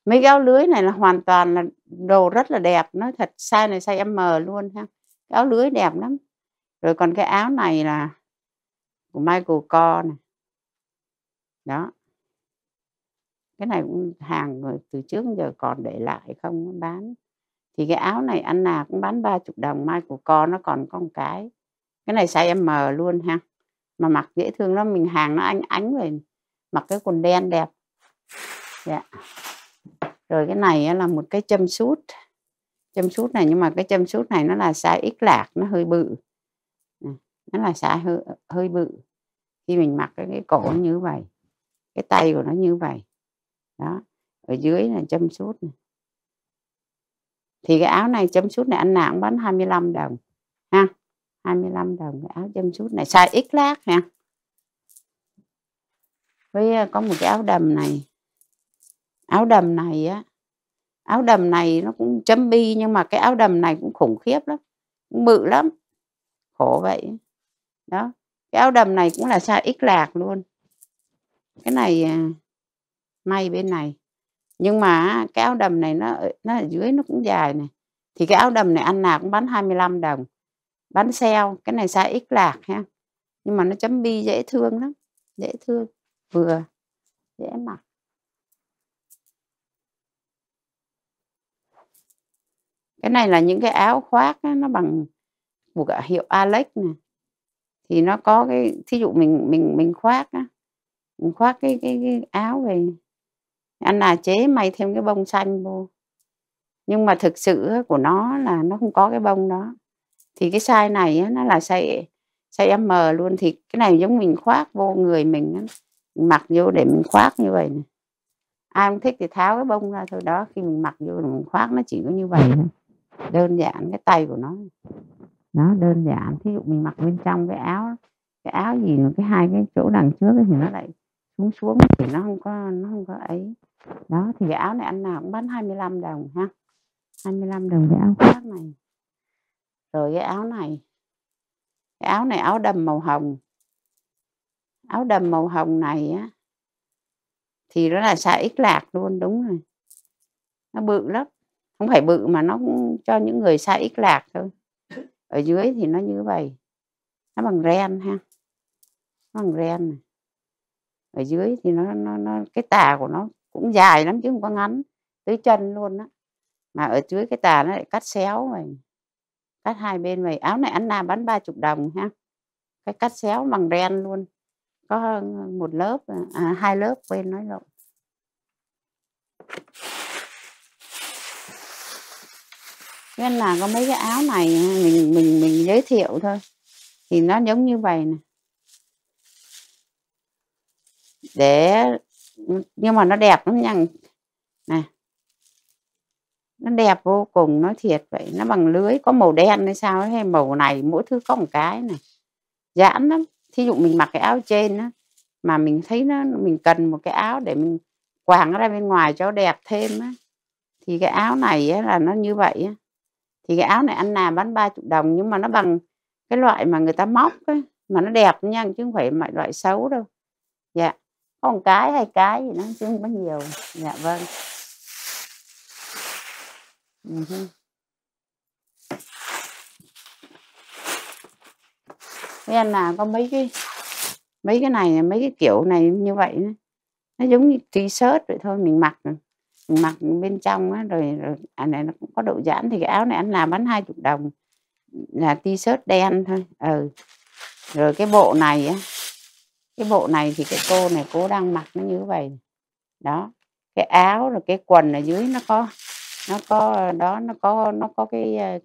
mấy cái áo lưới này là hoàn toàn là đồ rất là đẹp nó thật size này size M luôn ha cái áo lưới đẹp lắm rồi còn cái áo này là của Michael Co này đó cái này cũng hàng từ trước giờ còn để lại không bán thì cái áo này anh nào cũng bán 30 đồng mai của con nó còn con cái cái này size M luôn ha mà mặc dễ thương lắm mình hàng nó ánh ánh rồi, mặc cái quần đen đẹp dạ rồi cái này là một cái châm sút châm sút này nhưng mà cái châm sút này nó là size X lạc nó hơi bự nó là xả hơi, hơi bự khi mình mặc cái, cái cổ như vậy cái tay của nó như vậy đó ở dưới là châm sút này. thì cái áo này châm sút này anh nào cũng bán 25 đồng ha 25 đồng cái áo châm sút này size ít lát nha với à, có một cái áo đầm này áo đầm này á áo đầm này nó cũng chấm bi nhưng mà cái áo đầm này cũng khủng khiếp lắm cũng bự lắm khổ vậy đó cái áo đầm này cũng là size ít lạc luôn cái này à, may bên này nhưng mà cái áo đầm này nó ờ, nó ở dưới nó cũng dài này thì cái áo đầm này anh nào cũng bán 25 đồng bán sale cái này size ít lạc ha nhưng mà nó chấm bi dễ thương lắm dễ thương vừa dễ mặc cái này là những cái áo khoác á, nó bằng buộc hiệu Alex này thì nó có cái thí dụ mình mình mình khoác á mình khoác cái cái, cái áo về anh là chế may thêm cái bông xanh vô nhưng mà thực sự của nó là nó không có cái bông đó thì cái size này nó là size size M luôn thì cái này giống mình khoác vô người mình mặc vô để mình khoác như vậy này. ai không thích thì tháo cái bông ra thôi đó khi mình mặc vô mình khoác nó chỉ có như vậy ừ. đơn giản cái tay của nó nó đơn giản thí dụ mình mặc bên trong cái áo cái áo gì cái hai cái chỗ đằng trước thì nó lại xuống xuống thì nó không có nó không có ấy đó thì cái áo này anh nào cũng bán 25 đồng ha 25 đồng cái áo khác này rồi cái áo này cái áo này áo đầm màu hồng áo đầm màu hồng này á thì nó là xa ít lạc luôn đúng rồi nó bự lắm không phải bự mà nó cũng cho những người xa ít lạc thôi ở dưới thì nó như vậy nó bằng ren ha nó bằng ren này. ở dưới thì nó, nó nó cái tà của nó cũng dài lắm chứ không có ngắn tới chân luôn á mà ở dưới cái tà nó lại cắt xéo mày cắt hai bên mày áo này anh nam bán ba chục đồng ha cái cắt xéo bằng ren luôn có một lớp à, hai lớp quên nói lộn nên là có mấy cái áo này à, mình mình mình giới thiệu thôi thì nó giống như vậy nè để nhưng mà nó đẹp lắm nha nè nó đẹp vô cùng nó thiệt vậy nó bằng lưới có màu đen hay sao hay màu này mỗi thứ có một cái này giãn lắm thí dụ mình mặc cái áo trên á mà mình thấy nó mình cần một cái áo để mình quàng ra bên ngoài cho đẹp thêm á thì cái áo này á, là nó như vậy á thì cái áo này anh làm bán ba chục đồng nhưng mà nó bằng cái loại mà người ta móc ấy, mà nó đẹp nha chứ không phải mọi loại xấu đâu dạ con cái hay cái gì nó chứ không có nhiều dạ vâng uh ừ -huh. Thế anh nào có mấy cái mấy cái này mấy cái kiểu này như vậy nó giống như t-shirt vậy thôi mình mặc mặc bên trong á rồi, rồi à này nó cũng có độ giãn thì cái áo này anh làm bán hai chục đồng là t-shirt đen thôi ừ rồi cái bộ này á cái bộ này thì cái cô này cô đang mặc nó như vậy đó cái áo rồi cái quần ở dưới nó có nó có đó nó có nó có cái ờ,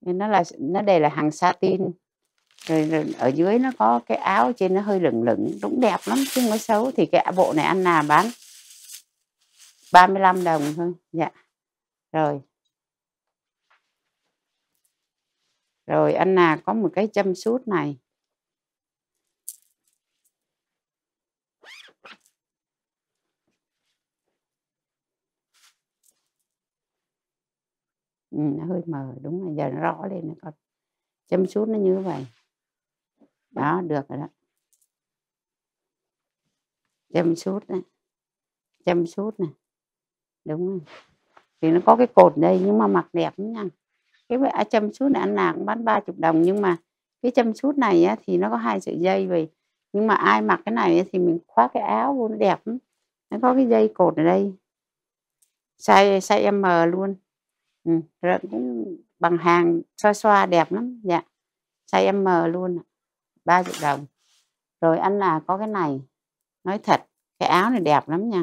nó là nó đây là hàng satin rồi, rồi ở dưới nó có cái áo trên nó hơi lửng lửng đúng đẹp lắm chứ không có xấu thì cái bộ này anh là bán 35 đồng thôi dạ rồi rồi anh nà có một cái châm suốt này Ừ, nó hơi mờ đúng rồi giờ nó rõ lên nó con, châm suốt nó như vậy đó được rồi đó châm suốt này châm suốt này đúng không thì nó có cái cột đây nhưng mà mặc đẹp lắm nha cái à, châm suốt này anh nào bán ba chục đồng nhưng mà cái châm suốt này á, thì nó có hai sợi dây vậy nhưng mà ai mặc cái này thì mình khoác cái áo vô đẹp lắm. nó có cái dây cột ở đây size size M luôn ừ, rồi cũng bằng hàng xoa xoa đẹp lắm dạ size M luôn ba triệu đồng rồi anh là có cái này nói thật cái áo này đẹp lắm nha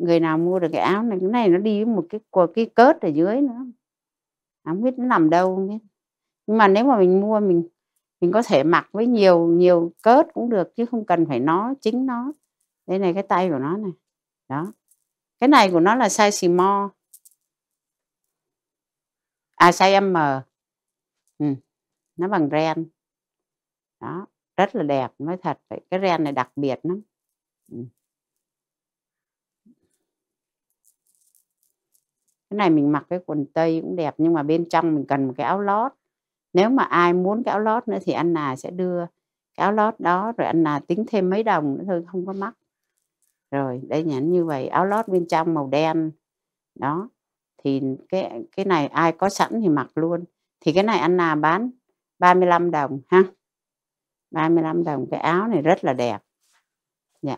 người nào mua được cái áo này cái này nó đi với một cái cái cớt ở dưới nữa không biết nó nằm đâu không biết nhưng mà nếu mà mình mua mình mình có thể mặc với nhiều nhiều cớt cũng được chứ không cần phải nó chính nó đây này cái tay của nó này đó cái này của nó là size small à size M ừ. nó bằng ren đó rất là đẹp nói thật vậy cái ren này đặc biệt lắm ừ. cái này mình mặc cái quần tây cũng đẹp nhưng mà bên trong mình cần một cái áo lót nếu mà ai muốn cái áo lót nữa thì anh nà sẽ đưa cái áo lót đó rồi anh nà tính thêm mấy đồng nữa thôi không có mắc rồi đây nhắn như vậy áo lót bên trong màu đen đó thì cái cái này ai có sẵn thì mặc luôn thì cái này anh nà bán 35 đồng ha 35 đồng cái áo này rất là đẹp dạ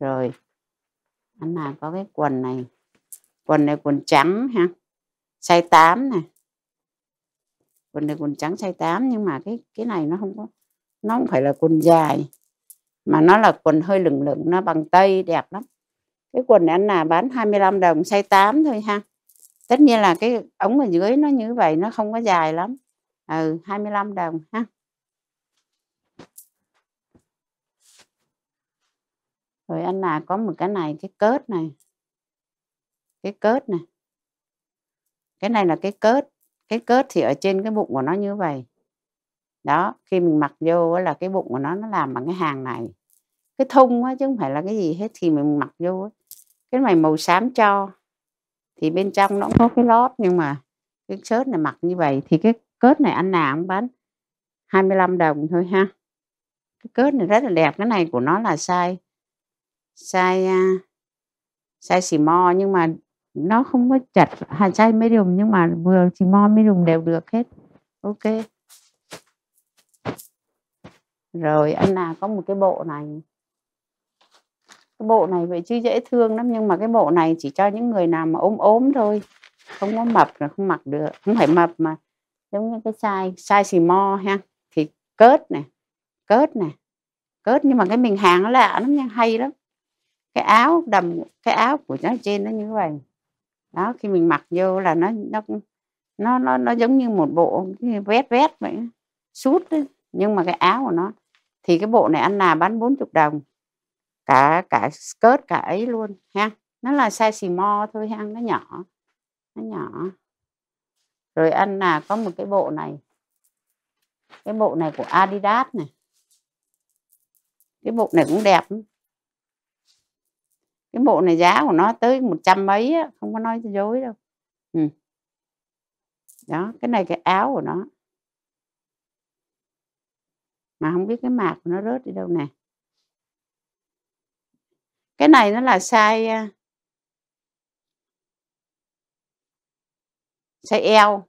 rồi anh nào có cái quần này quần này quần trắng ha size 8 này quần này quần trắng size 8 nhưng mà cái cái này nó không có nó không phải là quần dài mà nó là quần hơi lửng lửng nó bằng tây đẹp lắm cái quần này anh là bán 25 đồng size 8 thôi ha tất nhiên là cái ống ở dưới nó như vậy nó không có dài lắm ừ 25 đồng ha rồi anh là có một cái này cái kết này cái cớt này cái này là cái cớt cái cớt thì ở trên cái bụng của nó như vậy đó khi mình mặc vô là cái bụng của nó nó làm bằng cái hàng này cái thung á, chứ không phải là cái gì hết thì mình mặc vô á. cái này màu xám cho thì bên trong nó cũng có cái lót nhưng mà cái sớt này mặc như vậy thì cái cớt này anh nào cũng bán 25 đồng thôi ha cái cớt này rất là đẹp cái này của nó là size size à, size small nhưng mà nó không có chặt hạt chay mới dùng nhưng mà vừa chỉ mo mới dùng đều được hết ok rồi anh nào có một cái bộ này cái bộ này vậy chứ dễ thương lắm nhưng mà cái bộ này chỉ cho những người nào mà ốm ốm thôi không có mập là không mặc được không phải mập mà giống như cái chai chai xì mo ha thì cớt này cớt này cớt nhưng mà cái mình hàng nó lạ lắm nha hay lắm cái áo đầm cái áo của nó trên nó như vậy đó khi mình mặc vô là nó nó nó nó, nó giống như một bộ cái vét vét vậy sút nhưng mà cái áo của nó thì cái bộ này ăn là bán 40 đồng cả cả skirt cả ấy luôn ha nó là size small thôi ha nó nhỏ nó nhỏ rồi ăn là có một cái bộ này cái bộ này của Adidas này cái bộ này cũng đẹp cái bộ này giá của nó tới một trăm mấy á, không có nói dối đâu ừ. đó cái này cái áo của nó mà không biết cái mạc của nó rớt đi đâu nè cái này nó là size à, size eo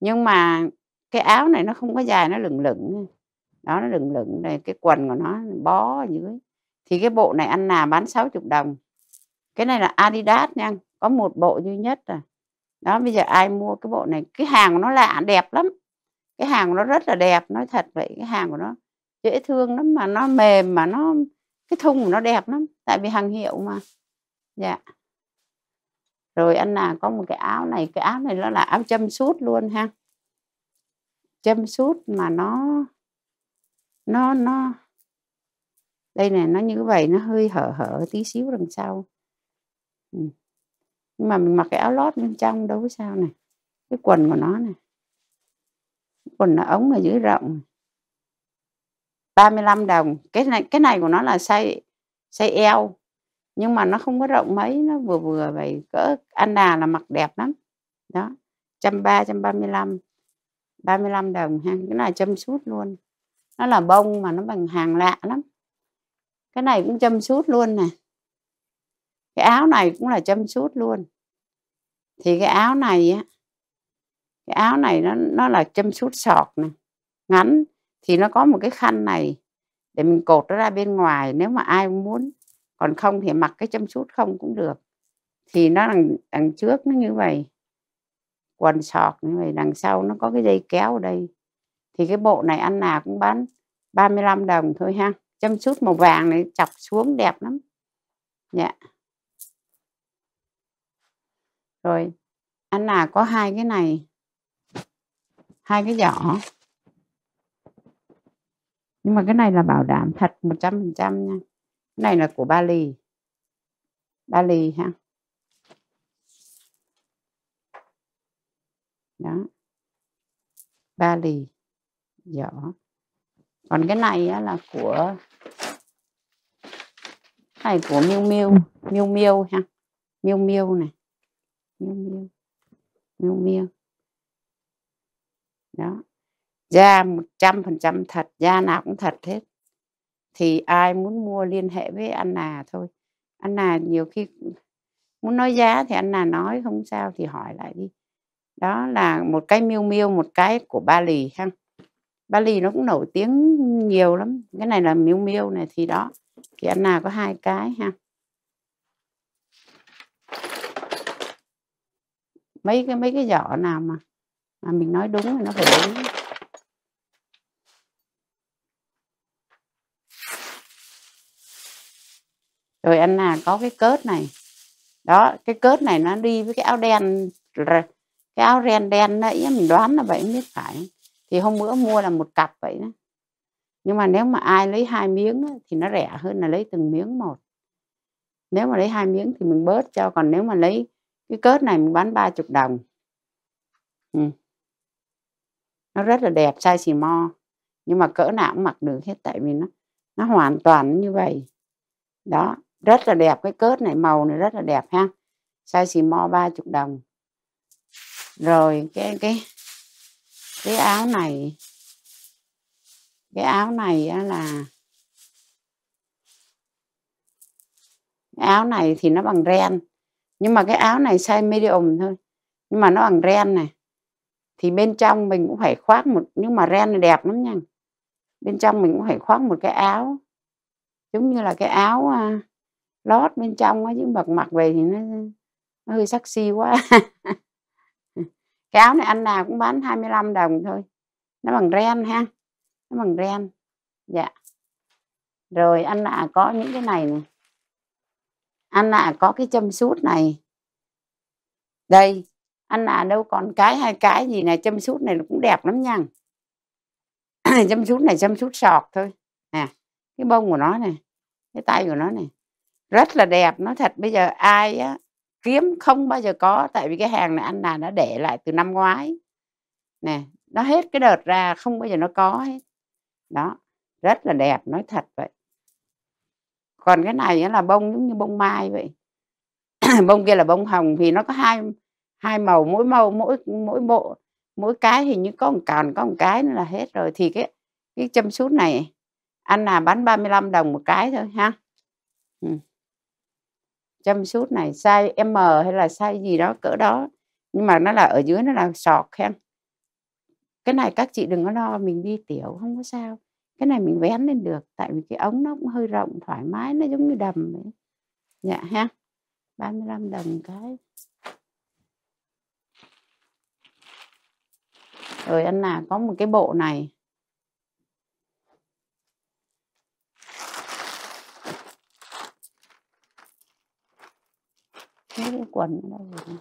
nhưng mà cái áo này nó không có dài nó lửng lửng đó nó lửng lửng này cái quần của nó bó ở dưới thì cái bộ này ăn nà bán 60 đồng cái này là Adidas nha có một bộ duy nhất à đó bây giờ ai mua cái bộ này cái hàng của nó lạ đẹp lắm cái hàng của nó rất là đẹp nói thật vậy cái hàng của nó dễ thương lắm mà nó mềm mà nó cái thùng của nó đẹp lắm tại vì hàng hiệu mà dạ rồi anh nào có một cái áo này cái áo này nó là áo châm sút luôn ha châm sút mà nó nó nó đây này nó như vậy nó hơi hở hở tí xíu đằng sau ừ. nhưng mà mình mặc cái áo lót bên trong đâu có sao này cái quần của nó này quần nó ống ở dưới rộng 35 đồng cái này cái này của nó là size size eo nhưng mà nó không có rộng mấy nó vừa vừa vậy cỡ Anna là mặc đẹp lắm đó trăm ba trăm ba mươi lăm ba mươi lăm đồng ha cái này châm suốt luôn nó là bông mà nó bằng hàng lạ lắm cái này cũng châm suốt luôn này cái áo này cũng là châm suốt luôn thì cái áo này á cái áo này nó nó là châm suốt sọt này ngắn thì nó có một cái khăn này để mình cột nó ra bên ngoài nếu mà ai muốn còn không thì mặc cái châm suốt không cũng được thì nó đằng, đằng trước nó như vậy quần sọt như vậy đằng sau nó có cái dây kéo ở đây thì cái bộ này ăn nào cũng bán 35 đồng thôi ha châm chút màu vàng này chọc xuống đẹp lắm dạ rồi anh là có hai cái này hai cái giỏ nhưng mà cái này là bảo đảm thật 100% nha cái này là của Bali Bali ha đó Bali giỏ còn cái này á, là của cái này của miêu miêu miêu miêu ha miêu miêu này miêu miêu miêu miêu đó da một trăm phần trăm thật da nào cũng thật hết thì ai muốn mua liên hệ với anh Anna thôi anh Anna nhiều khi muốn nói giá thì anh Anna nói không sao thì hỏi lại đi đó là một cái miêu miêu một cái của ba lì ha Bali nó cũng nổi tiếng nhiều lắm cái này là miêu miêu này thì đó thì ăn nào có hai cái ha mấy cái mấy cái giỏ nào mà mà mình nói đúng thì nó phải đúng rồi anh là có cái cớt này đó cái cớt này nó đi với cái áo đen cái áo ren đen nãy mình đoán là vậy không biết phải thì hôm bữa mua là một cặp vậy đó nhưng mà nếu mà ai lấy hai miếng thì nó rẻ hơn là lấy từng miếng một nếu mà lấy hai miếng thì mình bớt cho còn nếu mà lấy cái cớt này mình bán ba chục đồng ừ. nó rất là đẹp size xì mo nhưng mà cỡ nào cũng mặc được hết tại vì nó nó hoàn toàn như vậy đó rất là đẹp cái cớt này màu này rất là đẹp ha size xì mo chục đồng rồi cái cái cái áo này cái áo này là cái áo này thì nó bằng ren nhưng mà cái áo này size medium thôi nhưng mà nó bằng ren này thì bên trong mình cũng phải khoác một nhưng mà ren này đẹp lắm nha bên trong mình cũng phải khoác một cái áo giống như là cái áo à, lót bên trong á chứ mặc mặc về thì nó, nó hơi sexy quá cái áo này anh nào cũng bán 25 đồng thôi nó bằng ren ha nó bằng ren dạ rồi anh ạ à, có những cái này nè anh ạ à, có cái châm sút này đây anh ạ à, đâu còn cái hai cái gì này châm sút này cũng đẹp lắm nha châm sút này châm sút sọt thôi nè cái bông của nó này cái tay của nó này rất là đẹp nó thật bây giờ ai á kiếm không bao giờ có tại vì cái hàng này anh là nó để lại từ năm ngoái nè nó hết cái đợt ra không bao giờ nó có hết đó rất là đẹp nói thật vậy còn cái này là bông giống như bông mai vậy bông kia là bông hồng thì nó có hai hai màu mỗi màu mỗi mỗi bộ mỗi cái hình như có một còn có một cái nữa là hết rồi thì cái cái châm sút này anh là bán 35 đồng một cái thôi ha chăm suốt này size M hay là size gì đó cỡ đó nhưng mà nó là ở dưới nó là sọt khen cái này các chị đừng có lo mình đi tiểu không có sao cái này mình vén lên được tại vì cái ống nó cũng hơi rộng thoải mái nó giống như đầm ấy dạ ha 35 đồng cái rồi anh nào có một cái bộ này cái quần đây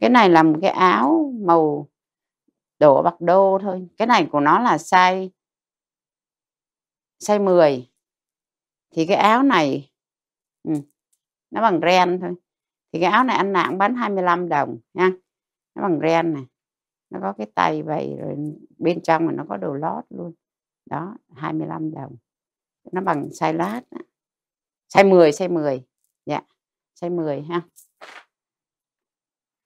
cái này là một cái áo màu đổ bạc đô thôi cái này của nó là size size 10 thì cái áo này ừ, nó bằng ren thôi thì cái áo này anh nào cũng bán 25 đồng nha nó bằng ren này nó có cái tay vậy rồi bên trong là nó có đồ lót luôn đó 25 đồng nó bằng size lát size 10 size 10 dạ size 10 ha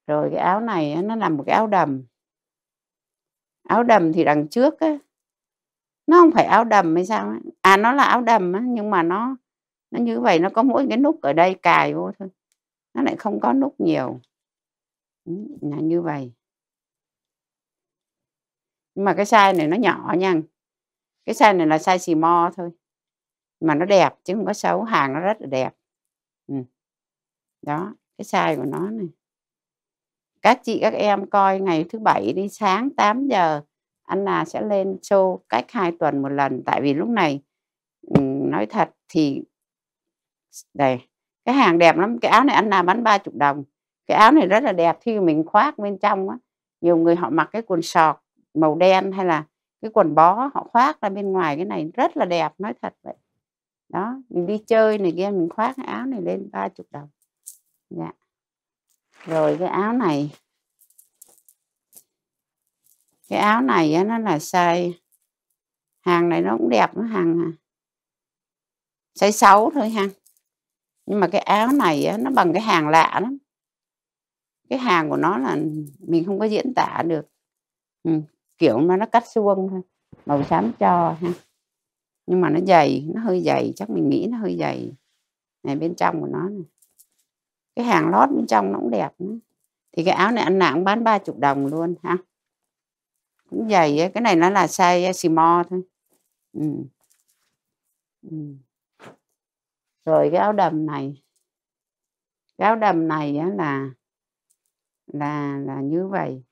rồi cái áo này nó là một cái áo đầm áo đầm thì đằng trước ấy, nó không phải áo đầm hay sao ấy. à nó là áo đầm ấy, nhưng mà nó nó như vậy nó có mỗi cái nút ở đây cài vô thôi nó lại không có nút nhiều ừ, là như vậy nhưng mà cái size này nó nhỏ nha cái size này là size small thôi mà nó đẹp chứ không có xấu hàng nó rất là đẹp đó cái sai của nó này các chị các em coi ngày thứ bảy đi sáng 8 giờ Anna sẽ lên show cách hai tuần một lần tại vì lúc này nói thật thì đây cái hàng đẹp lắm cái áo này Anna bán 30 đồng cái áo này rất là đẹp khi mình khoác bên trong á nhiều người họ mặc cái quần sọt màu đen hay là cái quần bó họ khoác ra bên ngoài cái này rất là đẹp nói thật vậy đó mình đi chơi này kia mình khoác cái áo này lên 30 đồng dạ rồi cái áo này cái áo này á, nó là size hàng này nó cũng đẹp nó hàng à. size 6 thôi ha nhưng mà cái áo này á, nó bằng cái hàng lạ lắm cái hàng của nó là mình không có diễn tả được ừ, kiểu mà nó cắt xuông thôi màu xám cho ha nhưng mà nó dày nó hơi dày chắc mình nghĩ nó hơi dày này bên trong của nó này cái hàng lót bên trong nó cũng đẹp thì cái áo này anh nào cũng bán ba chục đồng luôn ha cũng dày ấy. cái này nó là size uh, small thôi ừ. Ừ. rồi cái áo đầm này cái áo đầm này là là là như vậy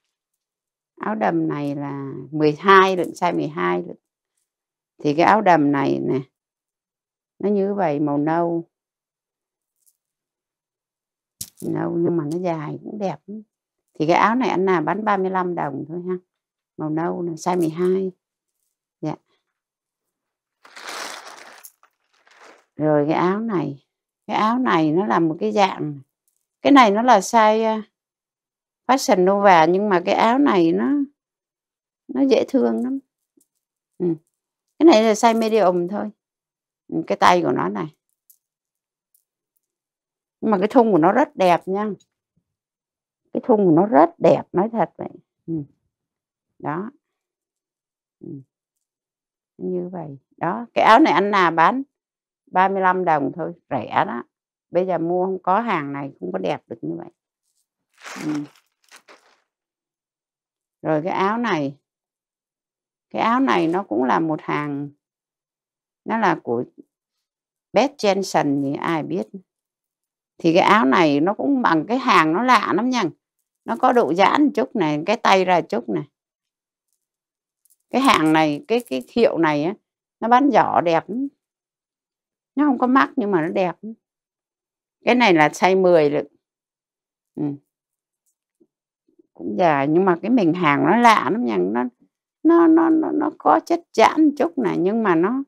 áo đầm này là 12 lượng size 12 lượng. thì cái áo đầm này nè nó như vậy màu nâu nâu nhưng mà nó dài cũng đẹp thì cái áo này anh nào bán 35 đồng thôi ha màu nâu này, size 12 dạ rồi cái áo này cái áo này nó là một cái dạng cái này nó là size à, fashion nova nhưng mà cái áo này nó nó dễ thương lắm ừ. cái này là size medium thôi ừ, cái tay của nó này nhưng mà cái thun của nó rất đẹp nha cái thun của nó rất đẹp nói thật vậy ừ. đó ừ. như vậy đó cái áo này anh nà bán 35 đồng thôi rẻ đó bây giờ mua không có hàng này không có đẹp được như vậy ừ. rồi cái áo này cái áo này nó cũng là một hàng nó là của Beth Jensen thì ai biết thì cái áo này nó cũng bằng cái hàng nó lạ lắm nha nó có độ giãn chút này cái tay ra chút này cái hàng này cái cái hiệu này á nó bán giỏ đẹp nó không có mắc nhưng mà nó đẹp cái này là size 10 được ừ. cũng dài nhưng mà cái mình hàng nó lạ lắm nha nó nó nó nó, nó có chất giãn chút này nhưng mà nó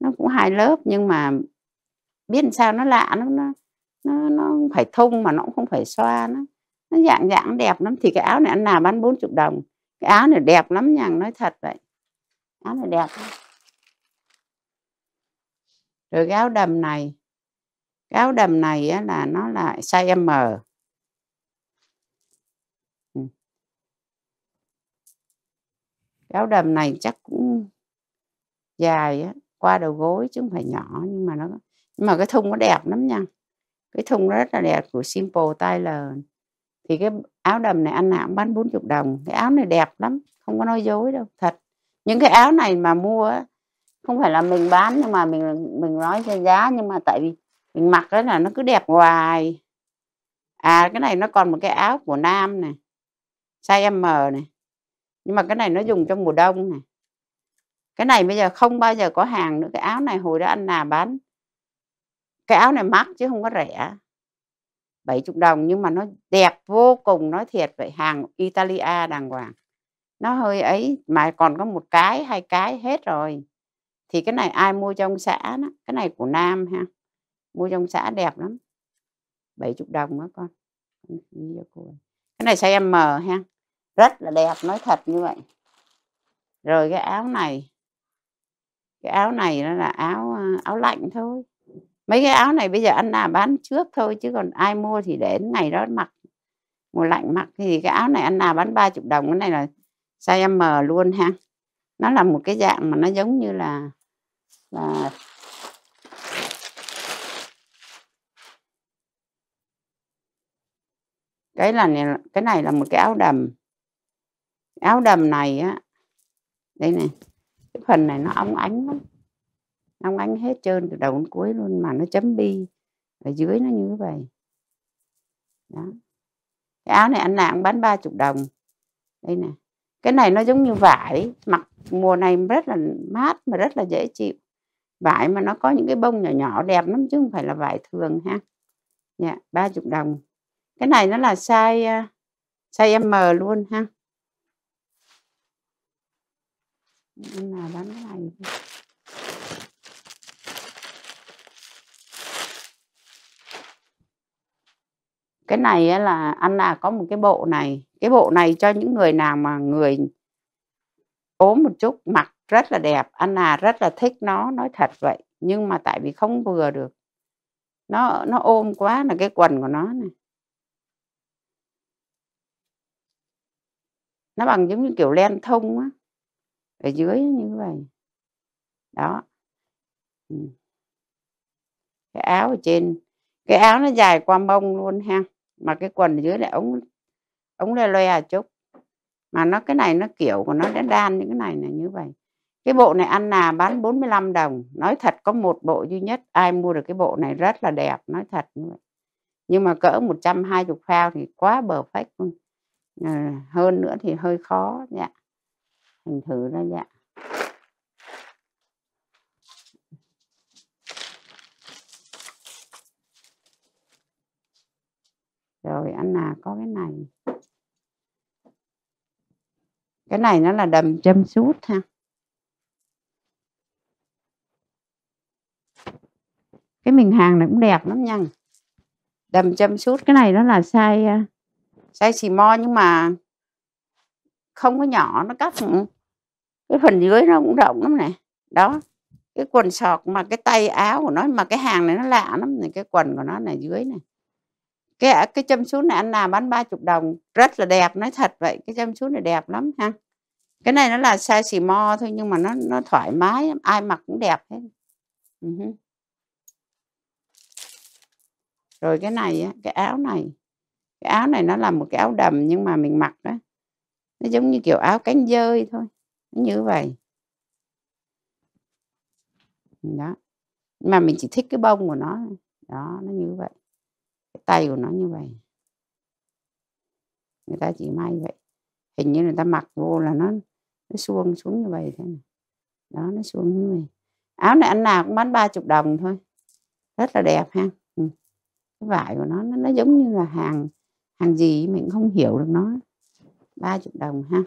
nó cũng hai lớp nhưng mà biết sao nó lạ lắm nó nó, nó phải thông mà nó cũng không phải xoa nó nó dạng dạng đẹp lắm thì cái áo này anh làm bán bốn chục đồng cái áo này đẹp lắm nhằng nói thật vậy áo này đẹp lắm. rồi cái áo đầm này cái áo đầm này á, là nó là size M ừ. cái áo đầm này chắc cũng dài á, qua đầu gối chứ không phải nhỏ nhưng mà nó nhưng mà cái thùng nó đẹp lắm nha cái thùng rất là đẹp của Simple Tailor thì cái áo đầm này anh nào cũng bán 40 đồng cái áo này đẹp lắm không có nói dối đâu thật những cái áo này mà mua không phải là mình bán nhưng mà mình mình nói cho giá nhưng mà tại vì mình mặc đó là nó cứ đẹp hoài à cái này nó còn một cái áo của nam này size M này nhưng mà cái này nó dùng trong mùa đông này cái này bây giờ không bao giờ có hàng nữa cái áo này hồi đó anh nào bán cái áo này mắc chứ không có rẻ 70 đồng nhưng mà nó đẹp vô cùng nói thiệt vậy hàng Italia đàng hoàng nó hơi ấy mà còn có một cái hai cái hết rồi thì cái này ai mua trong xã đó. cái này của Nam ha mua trong xã đẹp lắm 70 đồng đó con cái này size M ha rất là đẹp nói thật như vậy rồi cái áo này cái áo này nó là áo áo lạnh thôi mấy cái áo này bây giờ anh nào bán trước thôi chứ còn ai mua thì để ngày đó mặc mùa lạnh mặc thì cái áo này anh nào bán 30 đồng cái này là size M luôn ha nó là một cái dạng mà nó giống như là là cái là này, cái này là một cái áo đầm áo đầm này á đây này cái phần này nó ống ánh lắm ông ánh hết trơn từ đầu đến cuối luôn mà nó chấm bi ở dưới nó như vậy đó cái áo này anh làm bán ba chục đồng đây nè cái này nó giống như vải mặc mùa này rất là mát mà rất là dễ chịu vải mà nó có những cái bông nhỏ nhỏ đẹp lắm chứ không phải là vải thường ha dạ ba chục đồng cái này nó là size à, size M luôn ha em nào bán cái này cái này là Anna có một cái bộ này cái bộ này cho những người nào mà người ốm một chút mặc rất là đẹp Anna rất là thích nó nói thật vậy nhưng mà tại vì không vừa được nó nó ôm quá là cái quần của nó này nó bằng giống như kiểu len thông á ở dưới như vậy đó ừ. cái áo ở trên cái áo nó dài qua mông luôn ha mà cái quần dưới lại ống ống lê loe à chút mà nó cái này nó kiểu của nó đã đan những cái này là như vậy cái bộ này ăn là bán 45 đồng nói thật có một bộ duy nhất ai mua được cái bộ này rất là đẹp nói thật như vậy nhưng mà cỡ 120 phao thì quá bờ phách ờ, hơn nữa thì hơi khó dạ hình thử ra dạ rồi anh à có cái này cái này nó là đầm châm sút ha cái mình hàng này cũng đẹp lắm nha đầm châm sút cái này nó là size à, size xì mo nhưng mà không có nhỏ nó cắt cái phần dưới nó cũng rộng lắm này đó cái quần sọt mà cái tay áo của nó mà cái hàng này nó lạ lắm này cái quần của nó này dưới này cái cái châm xuống này anh làm bán 30 đồng rất là đẹp nói thật vậy cái châm xuống này đẹp lắm ha cái này nó là size mo thôi nhưng mà nó nó thoải mái ai mặc cũng đẹp hết ừ rồi cái này cái áo này cái áo này nó là một cái áo đầm nhưng mà mình mặc đó nó giống như kiểu áo cánh dơi thôi nó như vậy đó mà mình chỉ thích cái bông của nó đó nó như vậy tay của nó như vậy người ta chỉ may vậy hình như người ta mặc vô là nó nó xuống xuống như vậy thế này đó nó xuống như vậy áo này anh nào cũng bán ba chục đồng thôi rất là đẹp ha ừ. cái vải của nó, nó nó giống như là hàng hàng gì mình không hiểu được nó ba chục đồng ha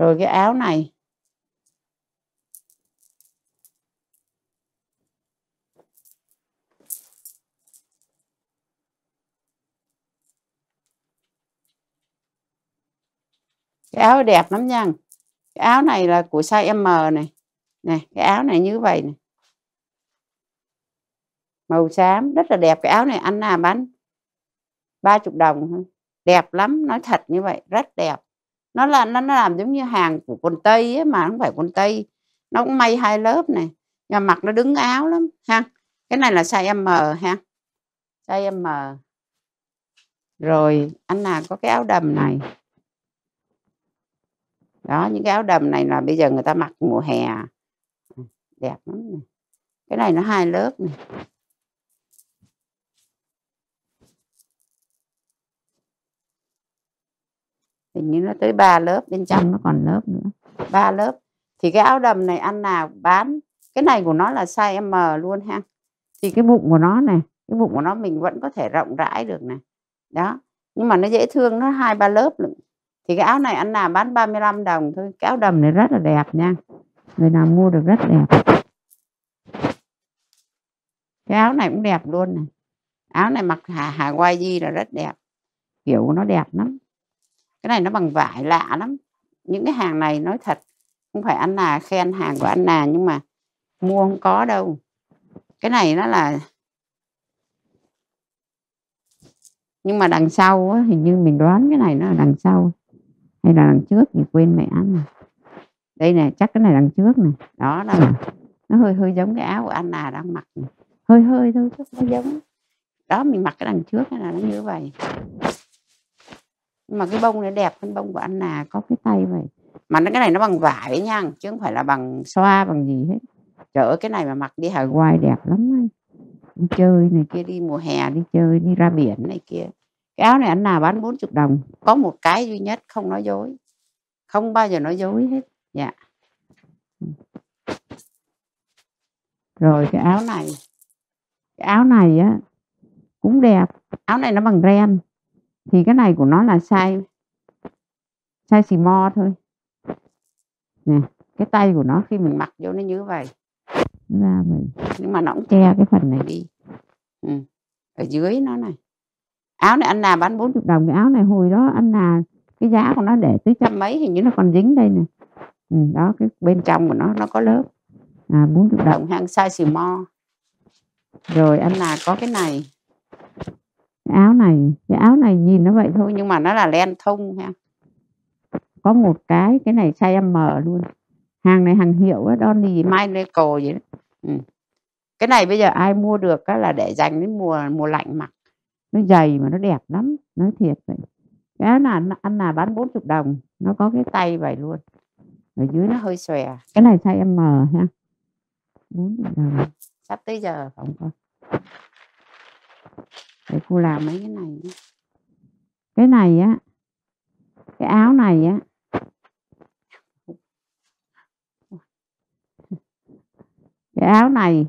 rồi cái áo này cái áo đẹp lắm nha cái áo này là của size M này này cái áo này như vậy này màu xám rất là đẹp cái áo này anh à bán ba chục đồng đẹp lắm nói thật như vậy rất đẹp nó là nó, nó làm giống như hàng của quần tây ấy, mà không phải quần tây nó cũng may hai lớp này nhà mặc nó đứng áo lắm ha cái này là size M ha size M rồi anh nào có cái áo đầm này đó những cái áo đầm này là bây giờ người ta mặc mùa hè đẹp lắm này. cái này nó hai lớp này hình như nó tới ba lớp bên trong nó còn lớp nữa ba lớp thì cái áo đầm này ăn nào bán cái này của nó là size M luôn ha thì cái bụng của nó này cái bụng của nó mình vẫn có thể rộng rãi được này đó nhưng mà nó dễ thương nó hai ba lớp nữa. thì cái áo này ăn nào bán 35 đồng thôi cái áo đầm này rất là đẹp nha người nào mua được rất đẹp cái áo này cũng đẹp luôn này áo này mặc hà hà quai di là rất đẹp kiểu nó đẹp lắm cái này nó bằng vải lạ lắm những cái hàng này nói thật không phải anh là khen hàng của anh là nhưng mà mua không có đâu cái này nó là nhưng mà đằng sau á, hình như mình đoán cái này nó là đằng sau hay là đằng trước thì quên mẹ ăn này đây nè chắc cái này đằng trước này đó là nó hơi hơi giống cái áo của anh là đang mặc hơi hơi thôi chứ không giống đó mình mặc cái đằng trước là nó như vậy mà cái bông này đẹp hơn bông của anh nà có cái tay vậy mà nó cái này nó bằng vải nha chứ không phải là bằng xoa bằng gì hết trời cái này mà mặc đi quay đẹp lắm ấy. đi chơi này kia đi mùa hè đi chơi đi ra biển này kia cái áo này anh nào bán 40 đồng có một cái duy nhất không nói dối không bao giờ nói dối hết dạ yeah. rồi cái áo này cái áo này á cũng đẹp áo này nó bằng ren thì cái này của nó là size size xì mo thôi nè cái tay của nó khi mình mặc vô nó như vậy ra vậy nhưng mà nó cũng che cái phần này đi ừ. ở dưới nó này áo này anh là bán 40 đồng cái áo này hồi đó anh là cái giá của nó để tới trăm mấy hình như nó còn dính đây nè ừ, đó cái bên trong của nó nó có lớp à 40 đồng hàng size small rồi anh là có cái này cái áo này cái áo này nhìn nó vậy thôi nhưng mà nó là len thông ha có một cái cái này size M luôn hàng này hàng hiệu đó đo gì mai nơi cổ vậy đó. Ừ. cái này bây giờ ai mua được á, là để dành đến mùa mùa lạnh mặc nó dày mà nó đẹp lắm nói thiệt vậy cái áo là ăn là bán 40 đồng nó có cái tay vậy luôn ở dưới nó hơi xòe cái này size M ha 40 đồng sắp tới giờ không có để cô làm mấy cái này cái này á cái áo này á cái áo này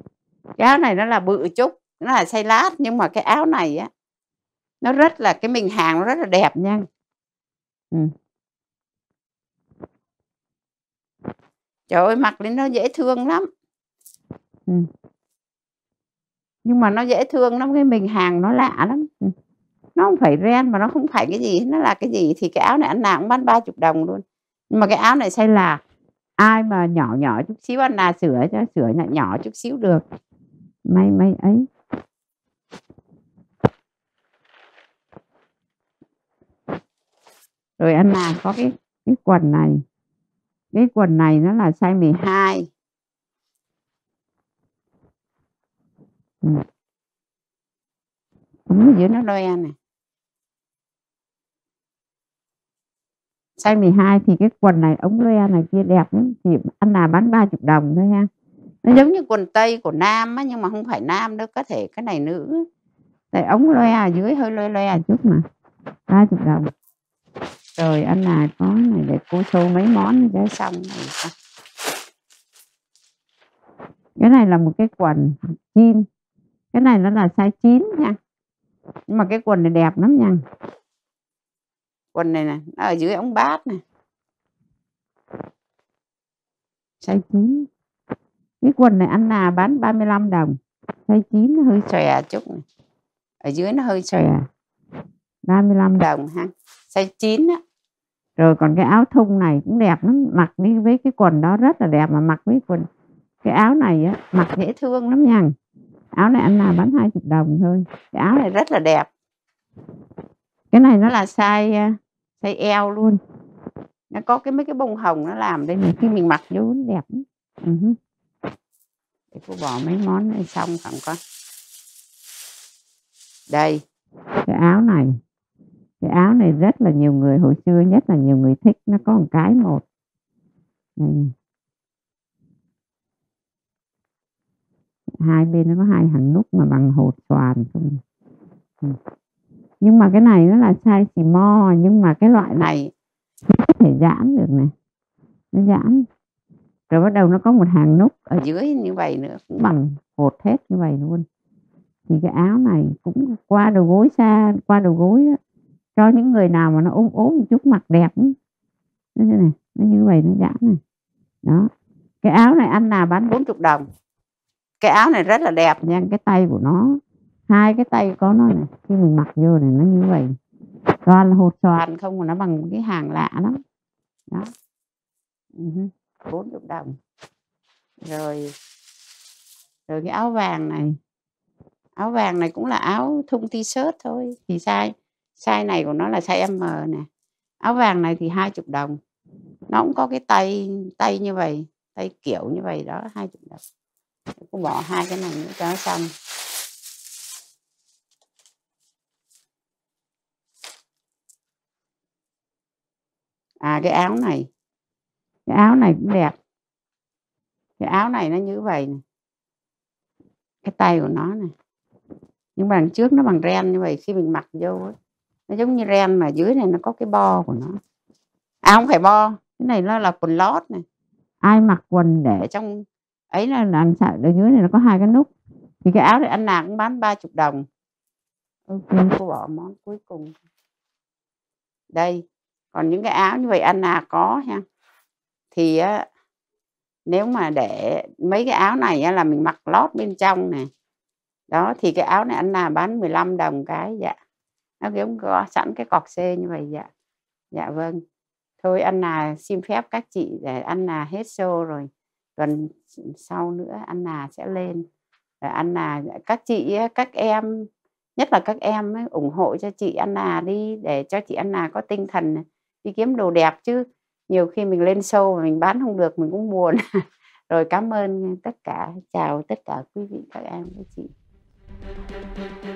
cái áo này nó là bự chút nó là xây lát nhưng mà cái áo này á nó rất là cái mình hàng nó rất là đẹp nha ừ. trời ơi mặc lên nó dễ thương lắm ừ nhưng mà nó dễ thương lắm cái mình hàng nó lạ lắm ừ. nó không phải ren mà nó không phải cái gì nó là cái gì thì cái áo này anh nào cũng bán ba chục đồng luôn nhưng mà cái áo này say là ai mà nhỏ nhỏ chút xíu anh nào sửa cho sửa nhỏ nhỏ chút xíu được may may ấy rồi anh nào có cái cái quần này cái quần này nó là size 12 ừ. Ừ, giữa nó đôi nè size 12 thì cái quần này ống loe này kia đẹp lắm thì anh là bán 30 đồng thôi ha nó giống như quần tây của nam á, nhưng mà không phải nam đâu có thể cái này nữ tại ống loe ở dưới hơi loe loe chút mà 30 đồng rồi anh là có này để cô show mấy món cái xong này cái này là một cái quần jean cái này nó là size 9 nha nhưng mà cái quần này đẹp lắm nha quần này nè nó ở dưới ống bát này size 9 cái quần này anh là bán 35 đồng size 9 nó hơi xòe chút này. ở dưới nó hơi xòe 35 đồng ha size 9 á rồi còn cái áo thun này cũng đẹp lắm mặc đi với cái quần đó rất là đẹp mà mặc với quần cái áo này á mặc dễ thương lắm nha áo này anh làm bán 20 đồng thôi cái áo này rất là đẹp cái này nó là size à, size eo luôn nó có cái mấy cái bông hồng nó làm đây này khi mình mặc vô nó đẹp uh-huh. để cô bỏ mấy món này xong không con đây cái áo này cái áo này rất là nhiều người hồi xưa nhất là nhiều người thích nó có một cái một này hai bên nó có hai hàng nút mà bằng hột toàn không ừ. nhưng mà cái này nó là chai xì mo nhưng mà cái loại này nó có thể giãn được này nó giãn rồi bắt đầu nó có một hàng nút ở dưới như vậy nữa cũng bằng hột hết như vậy luôn thì cái áo này cũng qua đầu gối xa qua đầu gối đó. cho những người nào mà nó ốm ốm một chút mặt đẹp nó như này nó như vậy nó giãn này đó cái áo này ăn nào bán 40 đồng cái áo này rất là đẹp nha cái tay của nó hai cái tay có nó này khi mình mặc vô này nó như vậy toàn hột tròn không mà nó bằng cái hàng lạ lắm đó ừ bốn uh-huh. chục đồng rồi rồi cái áo vàng này áo vàng này cũng là áo thun t-shirt thôi thì sai size này của nó là size M nè áo vàng này thì hai chục đồng nó cũng có cái tay tay như vậy tay kiểu như vậy đó hai chục đồng cứ bỏ hai cái này nữa cho nó xong à cái áo này cái áo này cũng đẹp cái áo này nó như vậy này. cái tay của nó này nhưng mà trước nó bằng ren như vậy khi mình mặc vô ấy, nó giống như ren mà dưới này nó có cái bo của nó à không phải bo cái này nó là quần lót này ai mặc quần để trong ấy là làm sao ở dưới này nó có hai cái nút thì cái áo này anh nào cũng bán ba chục đồng ok cô bỏ món cuối cùng đây còn những cái áo như vậy anh nào có nha thì á, nếu mà để mấy cái áo này á, là mình mặc lót bên trong này đó thì cái áo này anh nào bán 15 đồng cái dạ nó giống có sẵn cái cọc xê như vậy dạ dạ vâng thôi anh là xin phép các chị để anh là hết show rồi tuần sau nữa Anna sẽ lên rồi ờ, Anna các chị các em nhất là các em ấy, ủng hộ cho chị Anna đi để cho chị Anna có tinh thần đi kiếm đồ đẹp chứ nhiều khi mình lên sâu mà mình bán không được mình cũng buồn rồi cảm ơn tất cả chào tất cả quý vị các em các chị